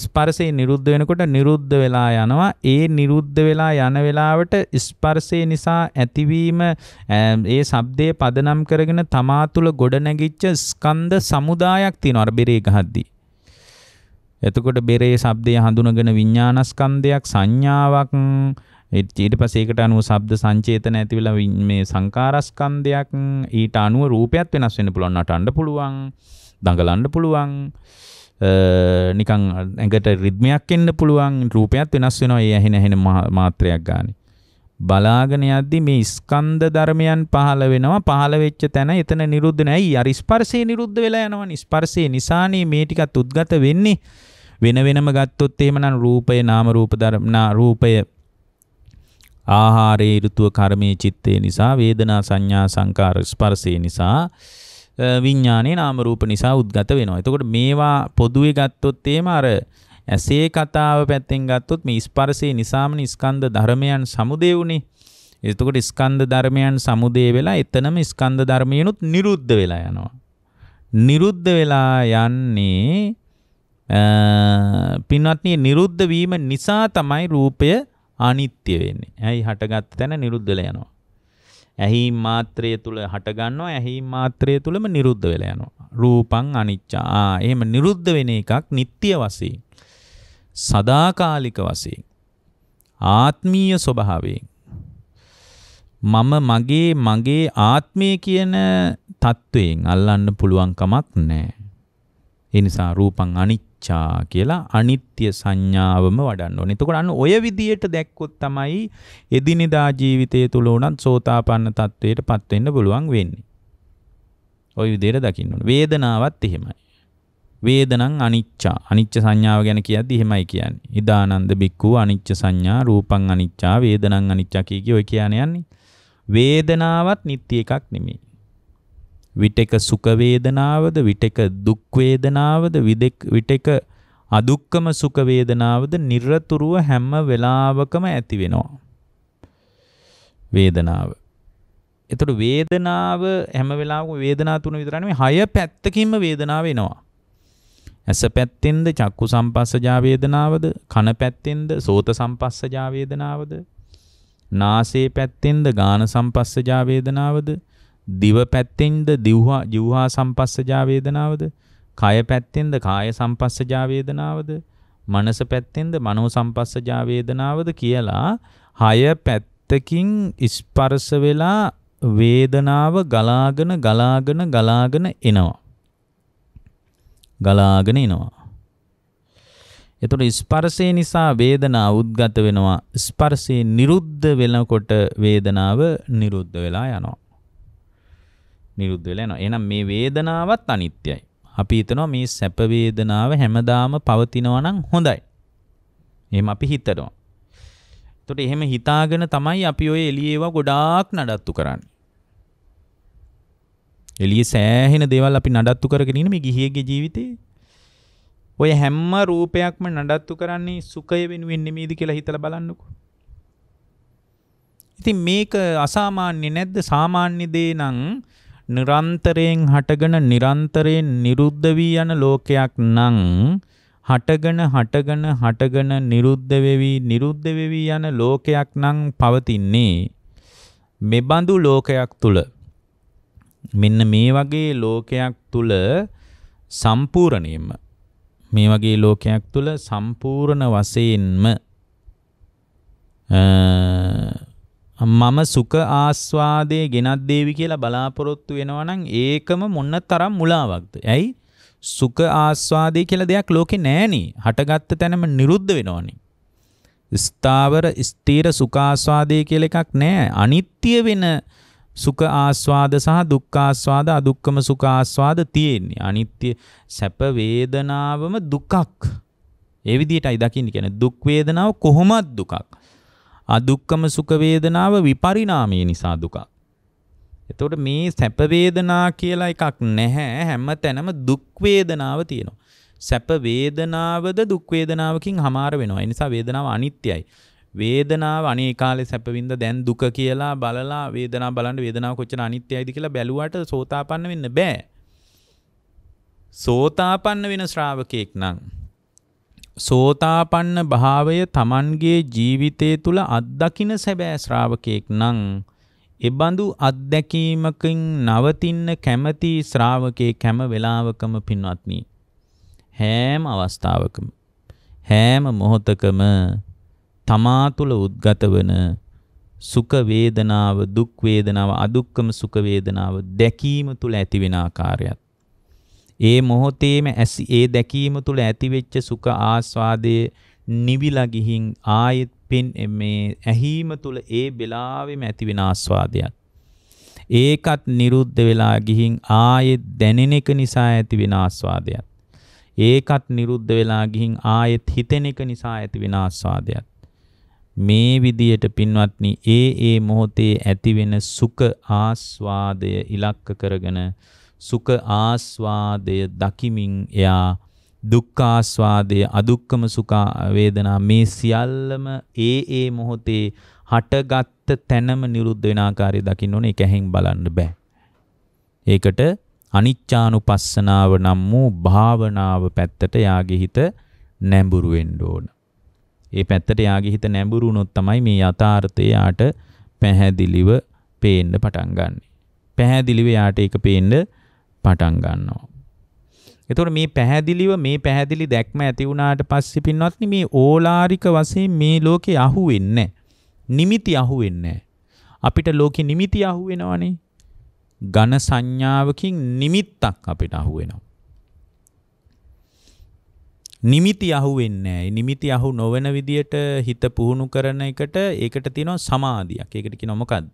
ස්පර්ශය නිරුද්ධ වෙනකොට නිරුද්ධ වෙලා යනවා ඒ නිරුද්ධ වෙලා යන වෙලාවට ස්පර්ශය නිසා ඇතිවීම ඒ shabdයේ පදනම් කරගෙන තමා තුළ ගොඩ නැගිච්ච ස්කන්ධ සමුදායක් තියෙනවා අර බෙරේ ගහද්දී එතකොට බෙරේ shabdය හඳුනගෙන විඥානස්කන්ධයක් සංඥාවක් ඊට පස්සේ ඒකට අනුව ශබ්ද සංචේතන ඇති වෙලා මේ සංකාරස්කන්ධයක් ඊට අනුව රූපයක් වෙනස් වෙන්න පුළුවන් නටන්න පුළුවන් දඟලන්න පුළුවන් නිකන් ඇඟට රිද්මයක් එන්න පුළුවන් රූපයත් වෙනස් වෙනවා ඒ ඇහෙන ඇහෙන මාත්‍රයක් ගානේ. බලාගෙන යද්දි මේ ස්කන්ධ ධර්මයන් පහළ වෙනවා පහළ වෙච්ච තැන එතන නිරුද්ධ නැයි අර ස්පර්ශේ නිරුද්ධ වෙලා යනවනේ ස්පර්ශේ නිසානේ මේ ටිකත් උද්ගත වෙන්නේ වෙන වෙනම ගත්තොත් එහෙමනම් රූපය නාම රූප ධර්ම රූපය ආහාරේ ඍතුව කර්මයේ චිත්තේ නිසා වේදනා සංඥා සංකාර ස්පර්ශේ නිසා විඤ්ඥානය නාමරූප නිසා උද්ගත වෙනවා. එතකොට මේවා පොදුවේ ගත්තොත් ඒම අර ඇසේ කතාව පැත්තෙන් ගත්තොත් මේ ස්පර්සයේ නිසාමන ස්කන්ධ ධර්මයන් සමුදේවුණේ එතකොට ස්කන්ධ ධර්මයන් සමුදේ වෙලා එතනම ස්කන්ධ ධර්මයනුත් නිරුද්ධ වෙලා යනවා. නිරුද්ධ වෙලා යන්නේ පින්වත්නි නිරුද්ධ වීම නිසා තමයි රූපය අනිත්‍ය වෙන්නේ. ඇයි හටගත් තැන නිරුද්ධ වෙලා යනවා. ඇහීම් මාත්‍රය තුල හටගන්නවා ඇහීම් මාත්‍රය තුලම නිරුද්ධ වෙලා යනවා රූපං අනිච්ච ආ එහෙම නිරුද්ධ වෙන එකක් නিত্য වශයෙන් සදාකාලික වශයෙන් ආත්මීය ස්වභාවයෙන් මම මගේ මගේ ආත්මය කියන තත්වයෙන් අල්ලන්න පුළුවන් කමක් නැහැ ඒ නිසා රූපං අනිච්ච අනිච්චා කියලා අනිත්‍ය සංඥාවම වඩන්න ඕනේ. එතකොට අන්න ඔය විදියට දැක්කොත් තමයි එදිනෙදා ජීවිතය තුල උනත් සෝතාපන්න තත්වයටපත් වෙන්න පුළුවන් වෙන්නේ. ওই විදියට දකින්න ඕනේ. වේදනාවත් එහෙමයි. වේදනං අනිච්චා. අනිච්ච සංඥාව ගැන කියද්දි එහෙමයි කියන්නේ. ඉදානන්ද බික්කු අනිච්ච සංඥා, රූපං අනිච්චා, වේදනං අනිච්චා කිය කිය ඔය කියන්නේ යන්නේ. වේදනාවත් නිත්‍ය එකක් නෙමෙයි. විටක සුඛ වේදනාවද විටක දුක් වේදනාවද විටක අදුක්කම සුඛ වේදනාවද নিরතුරුව හැම වෙලාවකම ඇති වෙනවා වේදනාව. එතකොට වේදනාව හැම වෙලාවකම වේදනා තුන විතර නෙමෙයි හය පැත්තකින්ම වේදනාව එනවා. ඇස පැත්තෙන්ද චක්කු සම්පස්සජා වේදනාවද කන පැත්තෙන්ද සෝත සම්පස්සජා වේදනාවද නාසයේ පැත්තෙන්ද ගාන සම්පස්සජා වේදනාවද දිව පැත්තෙන්ද දිව්හා ජීවහා සම්පස්සජා වේදනාවද? කය පැත්තෙන්ද කාය සම්පස්සජා වේදනාවද? මනස පැත්තෙන්ද මනෝ සම්පස්සජා වේදනාවද කියලා හය පැත්තකින් ස්පර්ශ වෙලා වේදනාව ගලාගෙන ගලාගෙන ගලාගෙන එනවා. ගලාගෙන එනවා. එතකොට ස්පර්ශය නිසා වේදනාව උද්ගත වෙනවා. ස්පර්ශේ නිරුද්ධ වෙනකොට වේදනාව නිරුද්ධ වෙලා යනවා. නිරුද්ධ වෙලා යනවා. එහෙනම් මේ වේදනාවත් අනිත්‍යයි. අපි හිතනවා මේ සැප වේදනාව හැමදාම පවතිනවා නම් හොඳයි. එහෙම අපි හිතනවා. එතකොට එහෙම හිතාගෙන තමයි අපි ඔය එළියේව ගොඩාක් නඩත්තු කරන්නේ. එළියේ සෑහෙන දේවල් අපි නඩත්තු කරගෙන ඉන්නේ මේ ගිහියෙගේ ජීවිතේ. ඔය හැම රූපයක්ම නඩත්තු කරන්නේ සුඛය වෙනුවෙන් නෙමෙයිද කියලා හිතලා බලන්නකෝ. ඉතින් මේක අසාමාන්‍ය නැද්ද? සාමාන්‍ය දේ නම් නිරන්තරයෙන් හටගෙන නිරන්තරයෙන් නිරුද්ධ වී යන ලෝකයක් නම් හටගෙන හටගෙන හටගෙන නිරුද්ධ වෙවි නිරුද්ධ වෙවි යන ලෝකයක් නම් පවතින්නේ මෙබඳු ලෝකයක් තුල මෙන්න මේ වගේ ලෝකයක් තුල සම්පූර්ණයෙන්ම මේ වගේ ලෝකයක් තුල සම්පූර්ණ වශයෙන්ම මම සුඛ ආස්වාදයේ ගෙනත් දේවි කියලා බලාපොරොත්තු වෙනවා නම් ඒකම මොන තරම් මුලාවක්ද? ඇයි? සුඛ ආස්වාදයේ කියලා දෙයක් ලෝකේ නැහෙනේ. හටගත්ත තැනම නිරුද්ධ වෙනවනේ. ස්ථාවර ස්ථීර සුඛ ආස්වාදයේ කියලා එකක් නැහැ. අනිත්‍ය වෙන සුඛ ආස්වාද සහ දුක්ඛ ආස්වාද අදුක්කම සුඛ ආස්වාද තියෙන්නේ. අනිත්‍ය සැප වේදනාවම දුකක්. ඒ විදිහටයි දකින්න කියන්නේ දුක් වේදනාව කොහොමත් දුකක්. අදුක්කම සුඛ වේදනාව විපරිණාමයේ නිසා දුකක්. එතකොට මේ සැප වේදනා කියලා එකක් නැහැ හැම තැනම දුක් වේදනාව තියෙනවා. සැප වේදනාවද දුක් වේදනාවකින් හමාර වෙනවා. ඒ නිසා වේදනාව අනිත්‍යයි. වේදනාව අනේ කාලේ සැපවින්ද දැන් දුක කියලා බලලා වේදනාව බලන්න වේදනාව කොච්චර අනිත්‍යයිද කියලා බැලුවාට සෝතාපන්න වෙන්න බෑ. සෝතාපන්න වෙන ශ්‍රාවකයෙක් නම් සෝතාපන්න භාවය තමන්ගේ ජීවිතය තුළ අත්දකින සැබෑ ශ්‍රාවකයෙක් නං එබඳු අත්දැකීමකින් නවතින්න කැමති ශ්‍රාවකයේ කැම වෙලාවකම පින්වත්නි හැම අවස්ථාවකම හැම මොහොතකම තමා තුළ උද්ගත වන සුඛ වේදනාව දුක් වේදනාව අදුක්කම සුඛ වේදනාව දැකීම තුළ ඇතිවෙන ආකාරයත් ඒ මොහොතේම ඇසි ඒ දැකීම තුළ ඇතිවෙච්ච සුඛ ආස්වාදයේ නිවිලා ගිහින් ආයෙත් පින් මේ ඇහිම තුළ ඒ වෙලාවෙම ඇති වෙන ආස්වාදයක්. ඒකත් නිරුද්ධ වෙලා ගිහින් ආයෙත් දැනෙන එක නිසා ඇති වෙන ආස්වාදයක්. ඒකත් නිරුද්ධ වෙලා ගිහින් ආයෙත් හිතෙන එක නිසා ඇති වෙන ආස්වාදයක්. මේ විදියට පින්වත්නි ඒ ඒ මොහොතේ ඇති වෙන සුඛ ආස්වාදය ඉලක්ක කරගෙන සුඛ ආස්වාදය දකිමින් එයා දුක්ඛාස්වාදය අදුක්කම සුඛ වේදනා මේ සියල්ලම ඒ ඒ මොහොතේ හටගත් තැනම නිරුද්ධ වෙන ආකාරය දකින්න ඕනේ ඒක ඇහෙන් බලන්න බෑ. ඒකට අනිච්චානුපස්සනාව නම් වූ භාවනාව පැත්තට යාගේ හිත නැඹුරු වෙන්න ඕන. ඒ පැත්තට යාගේ හිත නැඹුරු වුණොත් තමයි මේ යථාර්ථය යාට පැහැදිලිව පේන්න පටන් ගන්නෙ. පැහැදිලිව යාට ඒක පේන්න පටන් ගන්නවා. එතකොට මේ පැහැදිලිව මේ පැහැදිලි දැක්ම ඇති වුණාට පස්සේ පින්වත්නි මේ ඕලාරික වශයෙන් මේ ලෝකේ අහුවෙන්නේ නැහැ. නිමිති අහුවෙන්නේ නැහැ. අපිට ලෝකේ නිමිති අහුවෙනවනේ. ඝන සංඥාවකින් නිමිත්තක් අපිට අහුවෙනවා. නිමිති අහුවෙන්නේ නැහැ. නිමිති අහු නොවන විදියට හිත පුහුණු කරන එකට ඒකට තියෙනවා සමාධියක්. ඒකට කියනවා මොකද්ද?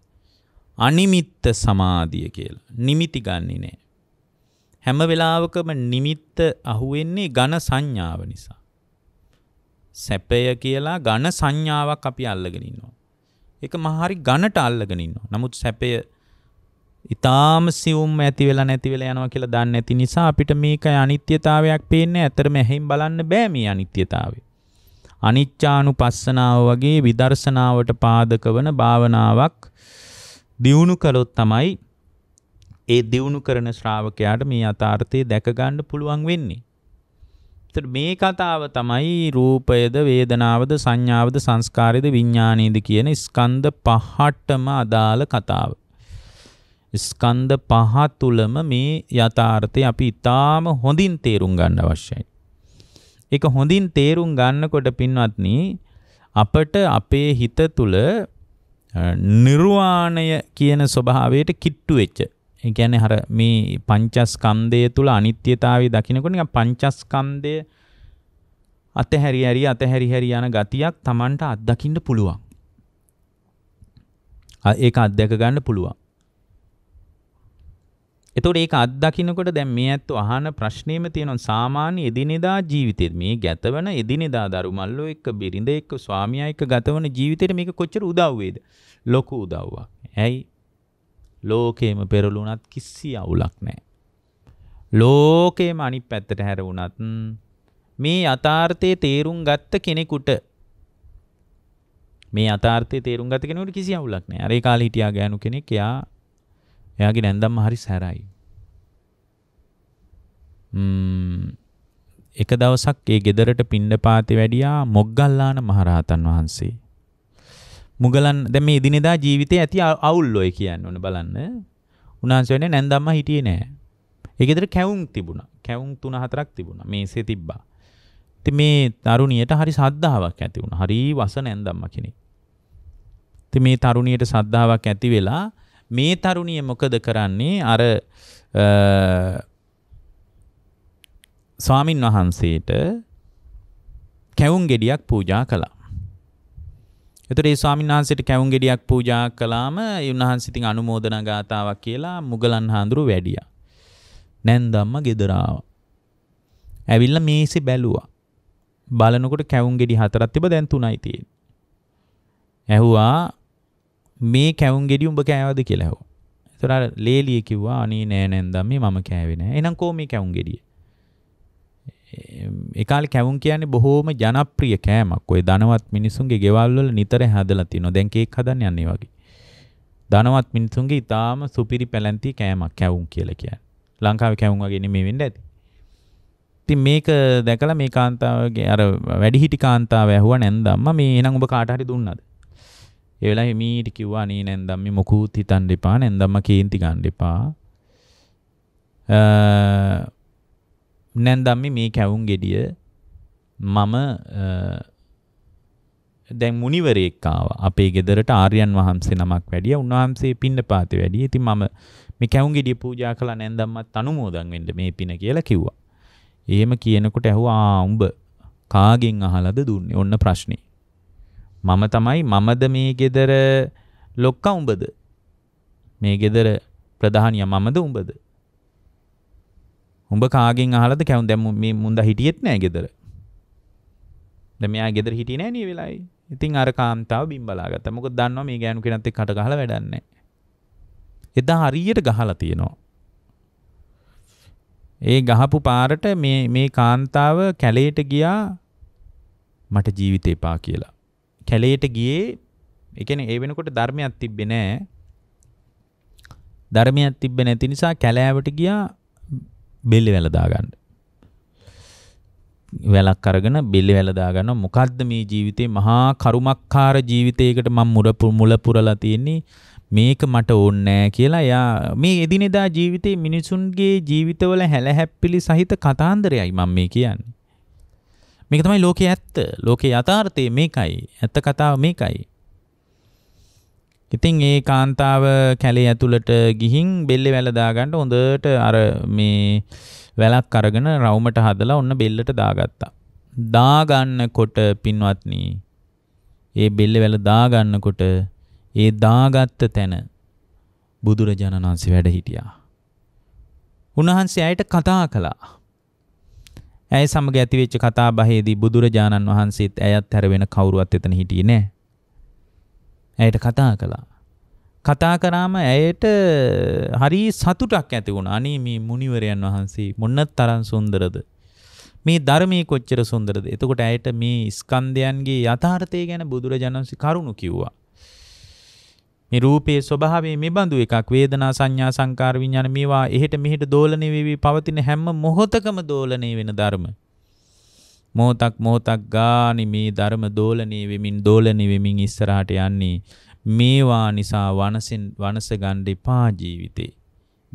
අනිමිත්ත සමාධිය කියලා. නිමිති ගන්නෙ නැහැ. හැම වෙලාවකම නිමිත්ත අහුවෙන්නේ ඝන සංඥාව නිසා. සැපය කියලා ඝන සංඥාවක් අපි අල්ලගෙන ඉන්නවා. ඒක මහරි ඝනට අල්ලගෙන ඉන්නවා. නමුත් සැපය ඉතාම සියුම් ඇති වෙලා නැති වෙලා යනවා කියලා දන්නේ නැති නිසා අපිට මේක අනිත්‍යතාවයක් පේන්නේ ඇතරම ඇහෙන් බලන්න බෑ මේ අනිත්‍යතාවය. අනිච්චානුපස්සනාව වගේ විදර්ශනාවට පාදක වන භාවනාවක් දියුණු කළොත් තමයි ඒ දියුණු කරන ශ්‍රාවකයාට මේ යථාර්ථය දැක ගන්න පුළුවන් වෙන්නේ. එතකොට මේ කතාව තමයි රූපයද වේදනාවද සංඥාවද සංස්කාරයද විඥානයද කියන ස්කන්ධ පහටම අදාළ කතාව. ස්කන්ධ පහ තුලම මේ යථාර්ථය අපි ඊටාම හොඳින් තේරුම් ගන්න අවශ්‍යයි. ඒක හොඳින් තේරුම් ගන්නකොට පින්වත්නි අපට අපේ හිත තුල නිර්වාණය කියන ස්වභාවයට කිට්ටු වෙච්ච ඒ කියන්නේ අර මේ පංචස්කන්ධය තුල අනිත්‍යතාවය දකිනකොට නිකන් පංචස්කන්ධය අතහැරි හැරි අතහැරි හැරි යන ගතියක් Tamanට අත්දකින්න පුළුවන්. ඒක අත්දැක ගන්න පුළුවන්. එතකොට ඒක අත්දකින්නකොට දැන් මේ ඇත්ත අහන ප්‍රශ්නේම තියෙනවා සාමාන්‍ය එදිනෙදා ජීවිතේ මේ ගැතවන එදිනෙදා දරුමල්ලෝ එක්ක බිරිඳ එක්ක ස්වාමියා එක්ක ගතවන ජීවිතේට මේක කොච්චර උදව් වේද? ලොකු උදව්වක්. ඇයි ලෝකේම පෙරලුනත් කිසි අවුලක් නෑ. ලෝකේම අනි පැත්තට හැරවුනත් මේ අතාර්ථය තේරුම් ගත්ත කෙනෙකුට මේ අතාර්ථය තේරුම් ගත කෙනට කිසි අවුලක් නෑ අරේ කාල හිටියා ගෑනු කෙනෙක් යා එයාගේ නැන්දම් හරි සැරයි. එක දවසක් ඒ ගෙදරට පිණ්ඩපාති වැඩියා මොග්ගල්ලාන මහරහතන් වහන්සේ මුගලන් දැ මේ දිනෙදා ජීවිතය ඇති අවුල්ලොය කියන්න ඕන බලන්න උනාන්සවනේ නැන්දම්ම හිටියේ නෑ එකෙදර කැවුම් තිබුණ කැවුම් තුන හතරක් තිබුණ මේසේ තිබ්බා ති මේ තරුණියට හරි සද්ධාවක් ඇති වුණ හරි වස නැන්දම්ම කෙනෙ ති මේ තරුණියට සද්ධාවක් ඇති වෙලා මේ තරුණිය මොකද කරන්නේ අර ස්වාමින් වහන්සේට කැවුම් ගෙඩියක් පූජා කළා එතකොට ඒ ස්වාමීන් වහන්සේට කැවුම් ගෙඩියක් පූජා කළාම ඒ උන්වහන්සේ ඉතින් අනුමෝදනා ගාතාවක් කියලා මුගලන් හාඳුරු වැඩියා. නැන්දම්ම ගෙදර ආවා. ඇවිල්ලා මේසෙ බැලුවා. බලනකොට කැවුම් ගෙඩි හතරක් තිබ දැන් තුනයි තියෙන්නේ. ඇහුවා මේ කැවුම් ගෙඩි උඹ කෑවද කියලා ඇහුවා. ඒතර ලේලිය කිව්වා අනේ නෑ නැන්දම් මේ මම කෑවේ නෑ. එහෙනම් කොහොම මේ කැවුම් ගෙඩිය? ඒකාලේ කැවුම් කියන්නේ බොහෝම ජනප්‍රිය කෑමක්. ඔය ධනවත් මිනිසුන්ගේ ගෙවල් වල නිතර හැදලා තිනවා. දැන් කේක් හදන්න යන්නේ වගේ. ධනවත් මිනිසුන්ගේ ඊටාම සුපිරි පැලැන්ති කෑමක් කැවුම් කියලා කියන්නේ. ලංකාවේ කැවුම් වගේ නෙමෙයි වෙන්නේ ඇති. ඉතින් මේක දැකලා මේ කාන්තාවගේ අර වැඩිහිටි කාන්තාව ඇහුවා නැන්දම්ම මේ එනම් ඔබ කාට හරි දුන්නද? ඒ වෙලාවේ මීට කිව්වා නේ නැන්දම් මේ මොකුත් හිතන්න එපා නැන්දම්ම කේන්ති ගන්න එපා. නැන්දම්ම මේ කැවුම් ගෙඩිය මම දැන් මුනිවරේක්කාව අපේ ගෙදරට ආර්යන් වහන්සේ නමක් වැඩිය උන්වහන්සේ පින්න පාති වැඩිය ඉති මම මේ කැවුම් ගෙඩිය පූජා කළ නැන්දම්මත් අනුමෝදන් වෙන්න මේ පින කියලා කිව්වා. එහෙම කියනකොට ඇහුවා උඹ කාගෙන් අහලද දුන්නේ ඔන්න ප්‍රශ්නේ. මම තමයි මමද මේ ගෙදර ලොක්කා උඹද? මේ ගෙදර ප්‍රධානියා මමද උඹද? උඹ කාගෙන් අහලද කැවුන් දැන් මේ මුන්දා හිටියෙත් නෑ ගෙදර. දැන් මෙයා ගෙදර හිටියේ නෑ නේ වෙලාවේ. ඉතින් අර කාන්තාව බිම් බලාගත්තා. මොකද දන්නවා මේ ගෑනු කෙනත් එක්ක කට ගහලා වැඩක් නෑ. එදා හරියට ගහලා තියෙනවා. ඒ ගහපු පාරට මේ මේ කාන්තාව කැලේට ගියා මට ජීවිතේ එපා කියලා. කැලේට ගියේ ඒ කියන්නේ ඒ වෙනකොට ධර්මයක් තිබ්බේ නෑ. ධර්මයක් තිබ්බේ නැති නිසා කැලෑවට ගියා බෙල්ලි වැල දාගන්න. වැලක් අරගෙන බෙල්ලි වැල දාගන්න මොකද්ද මේ ජීවිතේ මහා කරුමක්කාර ජීවිතයකට මම මුරපු මුල පුරලා තියෙන්නේ මේක මට ඕන්නෑ කියලා එයා මේ එදිනෙදා ජීවිතේ මිනිසුන්ගේ ජීවිතවල හැලහැප්පිලි සහිත කතාන්දරයයි මම මේ කියන්නේ. මේක තමයි ලෝකයේ ඇත්ත. ලෝකයේ යථාර්ථය මේකයි. ඇත්ත කතාව මේකයි. ඉතින් ඒ කාන්තාව කැලේ ඇතුළට ගිහින් බෙල්ලෙ වැල දාගන්න හොඳට අර මේ වැලක් අරගෙන රවුමට හදලා ඔන්න බෙල්ලට දාගත්තා. දාගන්නකොට පින්වත්නි ඒ බෙල්ලෙ වැල දාගන්නකොට ඒ දාගත්ත තැන බුදුරජාණන් වහන්සේ වැඩ හිටියා. උන්වහන්සේ ඇයට කතා කළා. ඇය සමග ඇතිවෙච්ච කතා බහේදී බුදුරජාණන් වහන්සේත් ඇයත් හැර වෙන කවුරුවත් එතන හිටියේ නැහැ. ඇයට කතා කළා. කතා කරාම ඇයට හරි සතුටක් ඇති වුණා. අනේ මේ මුනිවරයන් වහන්සේ මොන තරම් සුන්දරද. මේ ධර්මයේ කොච්චර සුන්දරද. එතකොට ඇයට මේ ස්කන්ධයන්ගේ යථාර්ථය ගැන බුදුරජාණන් වහන්සේ කරුණු කිව්වා. මේ රූපයේ ස්වභාවය මේ බඳු එකක් වේදනා සංඥා සංකාර විඥාන මේවා එහෙට මෙහෙට දෝලණය වෙවි පවතින හැම මොහොතකම දෝලණය වෙන ධර්මයි. මොහොතක් මොහොතක් ගානේ මේ ධර්ම දෝලණය වෙමින් දෝලණය වෙමින් ඉස්සරහට යන්නේ මේවා නිසා වනසෙන් වනස ගන්න එපා ජීවිතේ.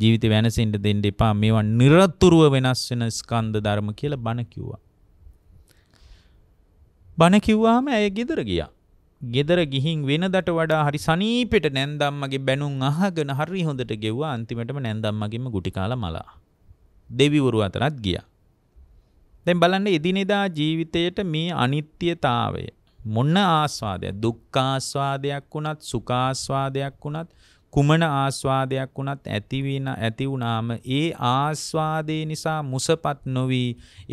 ජීවිතේ වෙනසෙන්න දෙන්න එපා. මේවා নিরතුරුව වෙනස් වෙන ස්කන්ධ ධර්ම කියලා බණ කිව්වා. බණ කිව්වාම ඇය ගෙදර ගියා. ගෙදර ගිහින් වෙනදට වඩා හරි සනීපෙට නැන්දම්මගේ බැනුම් අහගෙන හරි හොඳට ගෙව්වා අන්තිමටම නැන්දම්මගෙම ගුටි කාලා මලා. දෙවිවරු අතරත් ගියා. දැන් බලන්න එදිනෙදා ජීවිතයට මේ අනිත්‍යතාවය මොන ආස්වාදයක් දුක්ඛාස්වාදයක් වුණත් සුඛාස්වාදයක් වුණත් කුමන ආස්වාදයක් වුණත් ඇති වෙන ඇති වුණාම ඒ ආස්වාදේ නිසා මුසපත් නොවි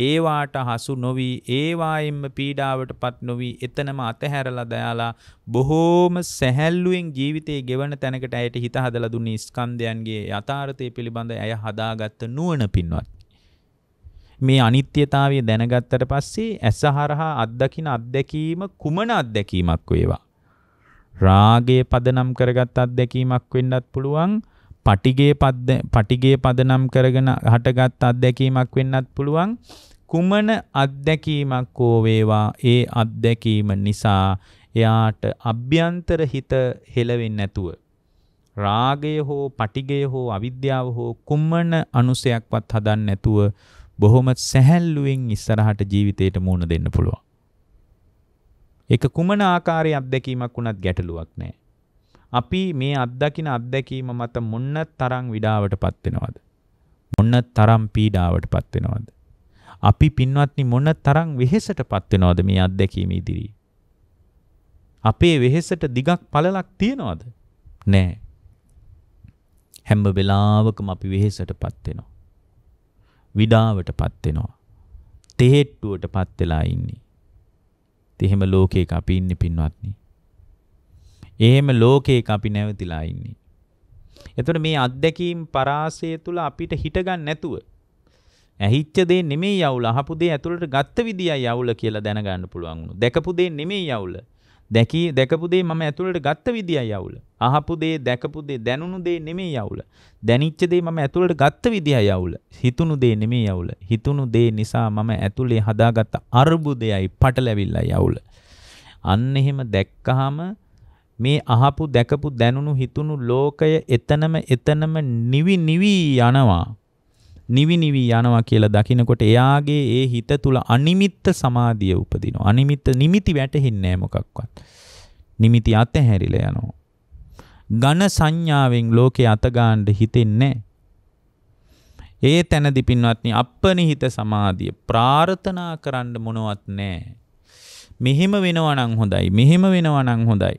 ඒවාට හසු නොවි ඒවායින්ම පීඩාවටපත් නොවි එතනම අතහැරලා දයාලා බොහෝම සැහැල්ලුවෙන් ජීවිතේ ගෙවන තැනකට ඇයට හිත හදලා දුන්නේ ස්කන්ධයන්ගේ යථාර්ථය පිළිබඳ ඇය හදාගත්ත නුවණ පින්වත් මේ අනිත්‍යතාවය දැනගත්තට පස්සේ ඇස හරහා අත්දකින අත්දැකීම කුමන අත්දැකීමක් වේවා රාගයේ පදනම් කරගත් අත්දැකීමක් වෙන්නත් පුළුවන් පටිගේ පද පටිගේ පදනම් කරගෙන හටගත් අත්දැකීමක් වෙන්නත් පුළුවන් කුමන අත්දැකීමක් හෝ වේවා ඒ අත්දැකීම නිසා එයාට අභ්‍යන්තර හිත හෙලවෙන්නේ නැතුව රාගය හෝ පටිගය හෝ අවිද්‍යාව හෝ කුම්මන අනුසයක්වත් හදන්න නැතුව බොහොම සැහැල්ලුවෙන් ඉස්සරහට ජීවිතයට මුහුණ දෙන්න පුළුවන්. ඒක කුමන ආකාරයේ අත්දැකීමක් වුණත් ගැටලුවක් නෑ. අපි මේ අත්දකින අත්දැකීම මත මොන්න තරම් විඩාවටපත් වෙනවද? මොන්න තරම් පීඩාවටපත් වෙනවද? අපි පින්වත්නි මොන තරම් වෙහෙසටපත් වෙනවද මේ අත්දැකීම ඉදිරියේ? අපේ වෙහෙසට දිගක් පළලක් තියනවද? නෑ. හැම වෙලාවකම අපි වෙහෙසටපත් වෙනවා. විඩාවටපත් වෙනවා. තෙහෙට්ටුවටපත් වෙලා ඉන්නේ. එහෙම ලෝකයක අපි ඉන්නේ පින්වත්නි. එහෙම ලෝකයක අපි නැවතිලා ඉන්නේ. එතකොට මේ අත්දැකීම් පරාසය තුල අපිට හිටගන්න නැතුව ඇහිච්ච දේ නෙමෙයි යවුල, අහපු දේ ඇතුළට ගත්ත විදියයි යවුල කියලා දැනගන්න පුළුවන් වුණා. දැකපු දේ නෙමෙයි යවුල. දැකී දැකපුදේ මම ඇතුළට ගත්ත විදියි අවුල. අහපුදේ දැකපුදේ දැනුණුදේ නෙමේ අවුල. දැනිච්චදේ මම ඇතුළට ගත්ත විදියි අවුල. හිතුණුදේ නෙමේ අවුල. හිතුණුදේ නිසා මම ඇතුළේ හදාගත්ත අර්බුදයයි පටලැවිල්ලයි අවුල. අන්න එහෙම දැක්කහම මේ අහපු දැකපු දැනුණු හිතුණු ලෝකය එතනම එතනම නිවි නිවි යනවා. නිවි නිවි යනවා කියලා දකිනකොට එයාගේ ඒ හිත තුල අනිමිත්ත සමාධිය උපදිනවා. අනිමිත්ත නිමිති වැටෙන්නේ නැහැ මොකක්වත්. නිමිති අතහැරිලා යනවා. ඝන සංඥාවෙන් ලෝකේ අතගාන්න හිතෙන්නේ ඒ තැනදි පින්වත්නි අපනිහිත සමාධිය ප්‍රාර්ථනා කරන්න මොනවත් නැහැ. මෙහෙම වෙනවා නම් හොඳයි. මෙහෙම වෙනවා නම් හොඳයි.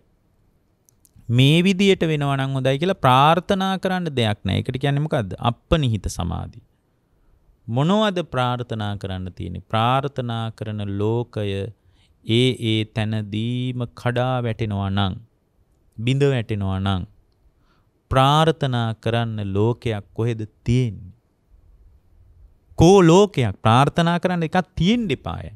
මේ විදියට වෙනවා නම් හොඳයි කියලා ප්‍රාර්ථනා කරන්න දෙයක් නැහැ. ඒකට කියන්නේ මොකද්ද? අපනිහිත සමාධිය. මොනවද ප්‍රාර්ථනා කරන්න තියෙන්නේ? ප්‍රාර්ථනා කරන ලෝකය ඒ ඒ තැනදීම කඩා වැටෙනවා නම් බිඳ වැටෙනවා නම් ප්‍රාර්ථනා කරන්න ලෝකයක් කොහෙද තියෙන්නේ? කෝ ලෝකයක් ප්‍රාර්ථනා කරන්න එකක් තියෙන්න එපාය.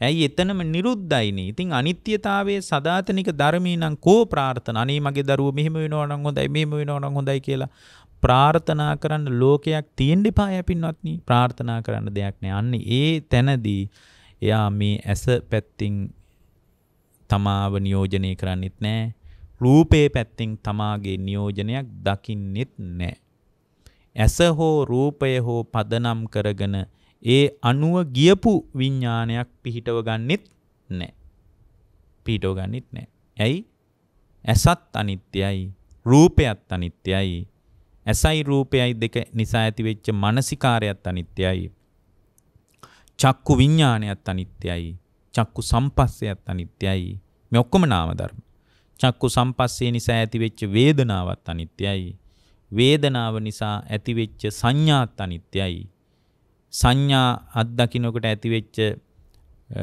ඇයි එතනම නිරුද්ධයිනේ. ඉතින් අනිත්‍යතාවයේ සදාතනික ධර්මී නම් කෝ ප්‍රාර්ථනා අනේ මගේ දරුවෝ මෙහෙම වෙනවා නම් හොඳයි මෙහෙම වෙනවා නම් හොඳයි කියලා ප්‍රාර්ථනා කරන්න ලෝකයක් තියෙන්න එපා යපින්වත්නි ප්‍රාර්ථනා කරන්න දෙයක් නෑ. අන්න ඒ තැනදී එයා මේ ඇස පැත්තින් තමාව නියෝජනය කරන්නෙත් නෑ. රූපේ පැත්තින් තමාගේ නියෝජනයක් දකින්නෙත් නෑ. ඇස හෝ රූපය හෝ පදනම් කරගෙන ඒ අනුව ගියපු විඤ්ඥානයක් පිහිටව ගන්නෙත් නෑ. පිහිටව ගන්නෙත් නෑ. ඇයි ඇසත් අනිත්‍යයි රූපයත් අනිත්‍යයි ඇසයි රූපයයි දෙක නිසා ඇතිවෙච්ච මානසිකාරයත් අනිත්‍යයි. චක්කු විඤ්ඤාණයත් අනිත්‍යයි. චක්කු සම්පස්සයත් අනිත්‍යයි. මේ ඔක්කොම නාම ධර්ම. චක්කු සම්පස්සේ නිසා ඇතිවෙච්ච වේදනාවත් අනිත්‍යයි. වේදනාව නිසා ඇතිවෙච්ච සංඥාත් අනිත්‍යයි. සංඥා අත්දකින්නකට ඇතිවෙච්ච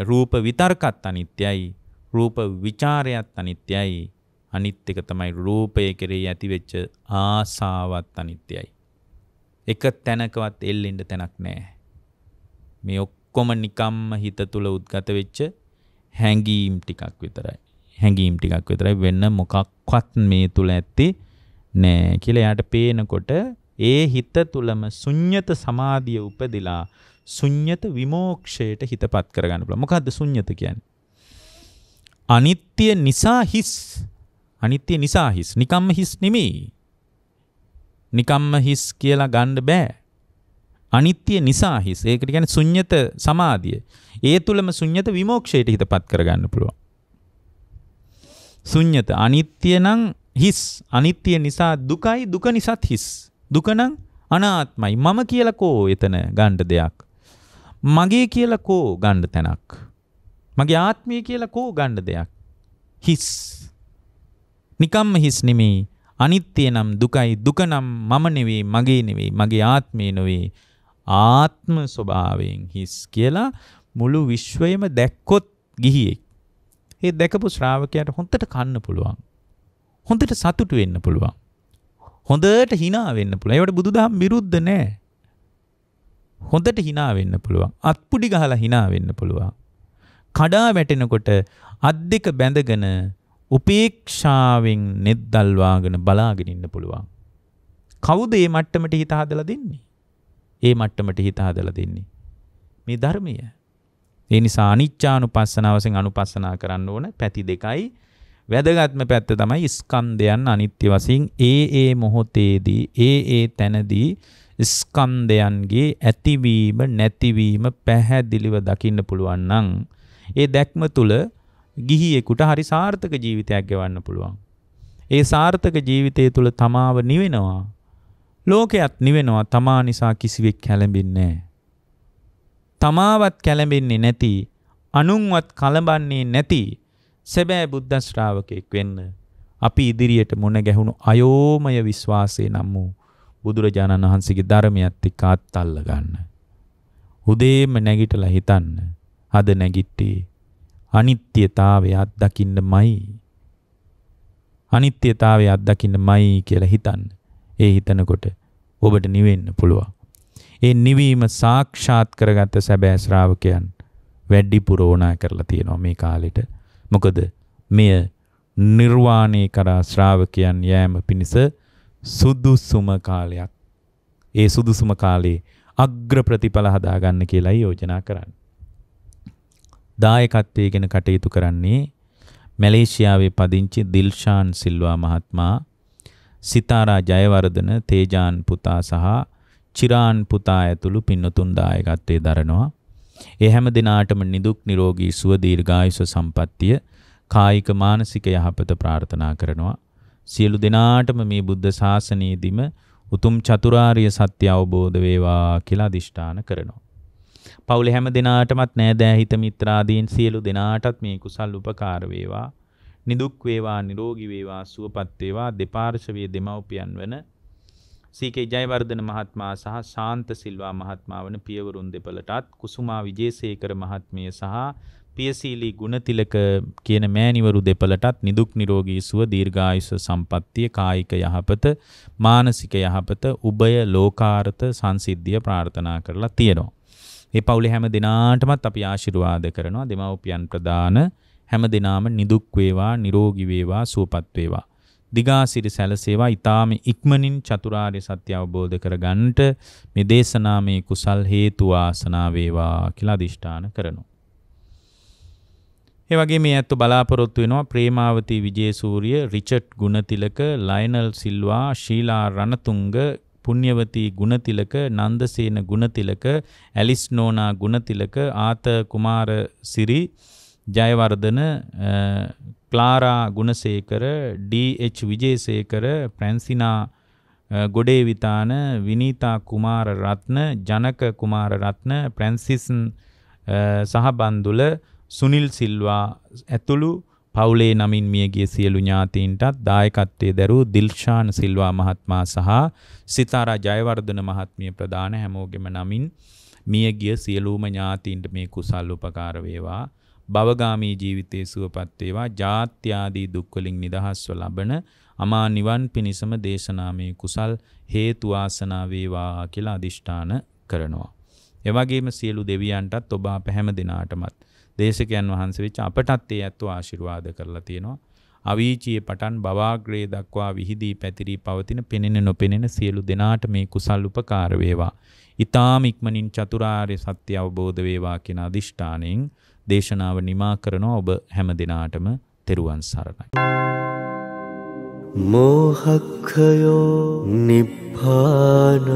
රූප විතර්කත් අනිත්‍යයි. රූප විචාරයත් අනිත්‍යයි. අනිත් එක තමයි රූපය කෙරෙහි ඇතිවෙච්ච ආසාවත් අනිත්‍යයි. එක තැනකවත් එල්ලෙන්න තැනක් නැහැ. මේ ඔක්කොම නිකම්ම හිත තුල උද්ගත වෙච්ච හැඟීම් ටිකක් විතරයි. හැඟීම් ටිකක් විතරයි වෙන්න මොකක්වත් මේ තුල ඇත්තේ නෑ කියලා එයාට පේනකොට ඒ හිත තුලම ශුන්්‍යත සමාධිය උපදිලා ශුන්්‍යත විමෝක්ෂයට හිතපත් කරගන්න පුළුවන්. මොකද්ද ශුන්්‍යත කියන්නේ? අනිත්‍ය නිසා හිස් අනිත්‍ය නිසා හිස්. නිකම්ම හිස් නෙමෙයි. නිකම්ම හිස් කියලා ගන්න බෑ. අනිත්‍ය නිසා හිස්. ඒකට කියන්නේ ශුන්්‍යත සමාධිය. ඒ තුලම ශුන්්‍යත විමෝක්ෂයට හිතපත් කරගන්න පුළුවන්. ශුන්්‍යත අනිත්‍ය නම් හිස්. අනිත්‍ය නිසා දුකයි දුක නිසාත් හිස්. දුක නම් අනාත්මයි. මම කියලා කෝ එතන ගන්න දෙයක්. මගේ කියලා කෝ ගන්න තැනක්. මගේ ආත්මය කියලා කෝ ගන්න දෙයක්. හිස් නිකම්ම හිස් නෙමේ අනිත්‍ය නම් දුකයි දුක නම් මම නෙවෙයි මගේ නෙවෙයි මගේ ආත්මේ නෙවෙයි ආත්ම ස්වභාවයෙන් හිස් කියලා මුළු විශ්වයම දැක්කොත් ගිහියෙක්. ඒ දැකපු ශ්‍රාවකයාට හොඳට කන්න පුළුවන්. හොඳට සතුටු වෙන්න පුළුවන්. හොඳට hina වෙන්න පුළුවන්. ඒවට බුදුදහම විරුද්ධ නෑ. හොඳට hina වෙන්න පුළුවන්. අත්පුඩි ගහලා hina වෙන්න පුළුවන්. කඩා වැටෙනකොට අත් දෙක බැඳගෙන උපේක්ෂාවෙන් නෙද්දල්වාගෙන බලාගෙන ඉන්න පුළුවන්. කවුද මේ මට්ටමට හිත හදලා දෙන්නේ? ඒ මට්ටමට හිත හදලා දෙන්නේ මේ ධර්මය. ඒ නිසා අනිච්චානුපස්සනාවසෙන් අනුපස්සනා කරන්න ඕන පැති දෙකයි. වැදගත්ම පැත්ත තමයි ස්කන්ධයන් අනිත්‍ය වශයෙන් ඒ ඒ මොහොතේදී ඒ ඒ තැනදී ස්කන්ධයන්ගේ ඇතිවීම නැතිවීම පැහැදිලිව දකින්න පුළුවන් නම් ඒ දැක්ම තුල ගිහියෙකුට හරි සාර්ථක ජීවිතයක් ගෙවන්න පුළුවන්. ඒ සාර්ථක ජීවිතය තුළ තමාව නිවෙනවා. ලෝකයක් නිවෙනවා තමා නිසා කිසිවෙක් කැළඹින්නේ තමාවත් කැළඹෙන්නේ නැති අනුන්වත් කලබන්නේ නැති සැබෑ බුද්ධ ශ්‍රාවකෙක් වෙන්න අපි ඉදිරියට මුණ ගැහුණු අයෝමය විශ්වාසය නම් වූ බුදුරජාණන් වහන්සේගේ ධර්මයත් එක්ක අත්අල්ල ගන්න. උදේම නැගිටලා හිතන්න. අද නැගිට්ටේ අනිත්‍යතාවය අත්දකින්නමයි. අනිත්‍යතාවය අත්දකින්නමයි කියලා හිතන්න. ඒ හිතනකොට ඔබට නිවෙන්න පුළුවන්. ඒ නිවීම සාක්ෂාත් කරගත්ත සැබෑ ශ්‍රාවකයන් වැඩිපුර ඕනා කරලා තියෙනවා මේ කාලෙට. මොකද මෙය නිර්වාණය කරා ශ්‍රාවකයන් යෑම පිණිස සුදුසුම කාලයක්. ඒ සුදුසුම කාලේ අග්‍ර ප්‍රතිඵල හදාගන්න කියලා යෝජනා කරන්නේ. දායකත්වයේ ගැන කටයුතු කරන්නේ මැලේසියාවේ පදිංචි දිල්ෂාන් සිල්වා මහත්මයා සිතාරා ජයවර්ධන තේජාන් පුතා සහ චිරාන් පුතා ඇතුළු පින්නතුන් දායකත්වයේ දරනවා. ඒ හැම දිනාටම නිදුක් නිරෝගී සුව දීර්ඝායුෂ සම්පන්නිය කායික මානසික යහපත ප්‍රාර්ථනා කරනවා. සියලු දෙනාටම මේ බුද්ධ ශාසනයේදීම උතුම් චතුරාර්ය සත්‍ය අවබෝධ වේවා කියලා අදිෂ්ඨාන කරනවා. පවුලේ හැම දෙනාටමත් නෑ දෑ හිත මිත්‍රාදීන් සියලු දෙනාටත් මේ කුසල් උපකාර වේවා. නිදුක් වේවා, නිරෝගී වේවා, සුවපත් වේවා දෙපාර්ශවයේ දෙමව්පියන් වන සීකේ ජයවර්ධන මහත්මයා සහ ශාන්ත සිල්වා මහත්මයා වන පියවරුන් දෙපළටත් කුසුමා විජේසේකර මහත්මිය සහ පියසීලී ගුණතිලක කියන මෑණිවරු දෙපළටත් නිදුක් නිරෝගී සුව දීර්ඝායුෂ සම්පන්නිය කායික යහපත මානසික යහපත උභය ලෝකාර්ථ සංසිද්ධිය ප්‍රාර්ථනා කරලා තියෙනවා. මේ පවුලේ හැම දිනාටමත් අපි ආශිර්වාද කරනවා දෙමව්පියන් ප්‍රදාන හැම දිනාම නිදුක් වේවා නිරෝගී වේවා සුවපත් වේවා දිගාසිරි සැලසේවා ඊටාම ඉක්මනින් චතුරාර්ය සත්‍ය අවබෝධ කරගන්නට මේ දේශනාමේ කුසල් හේතු ආසනා වේවා කියලා අදිෂ්ඨාන කරනවා. ඒ වගේ මේ ඇත්ත බලාපොරොත්තු වෙනවා Premawathi Wijesuriya, Richard Gunathilaka, Lionel Silva, Sheela Ranatunga, Punyawathi Gunathilaka, Nandasena Gunathilaka, Alice Nona Gunathilaka, Atha Kumara Siri, Jayawardena, Clara Gunasekara, D H. Wijesekara, Francina Godewithana, Vineetha Kumara Rathna, Janaka Kumara රත්න, ප්‍රැන්සිස් සහබන්දුල, සුනිල් සිල්වා ඇතුළු පවුලේ නමින් මියගිය සියලු ඥාතීන්ටත් දායකත්වයේ දැරූ දිල්ෂාන් සිල්වා මහත්මයා සහ සිතාරා ජයවර්ධන මහත්මිය ප්‍රදාන හැමෝගෙම නමින් මියගිය සියලුම ඥාතීන්ට මේ කුසල් උපකාර වේවා භවගාමී ජීවිතයේ සුවපත් වේවා ජාත්‍යාදී දුක් වලින් නිදහස්ව ලබන අමා නිවන් පිණසම දේශනාමේ කුසල් හේතු ආසනා වේවා කියලා අදිෂ්ඨාන කරනවා. එවැගේම සියලු දෙවියන්ටත් ඔබ අප හැම දිනාටමත් දේශකයන් වහන්සේ වෙච්ච අපටත් ඒ ඇත්ත ආශිර්වාද කරලා තියෙනවා. අවීචියේ පටන් බවාග්‍රේ දක්වා විහිදී පැතිරී පවතින පෙනෙන නොපෙනෙන සියලු දෙනාට මේ කුසල් උපකාර වේවා. ඊ타ම ඉක්මනින් චතුරාර්ය සත්‍ය අවබෝධ වේවා කියන අදිෂ්ඨාණයෙන් දේශනාව නිමා කරන ඔබ හැම දිනාටම තෙරුවන් සරණයි. මෝහක්ඛයෝ නිබ්බානං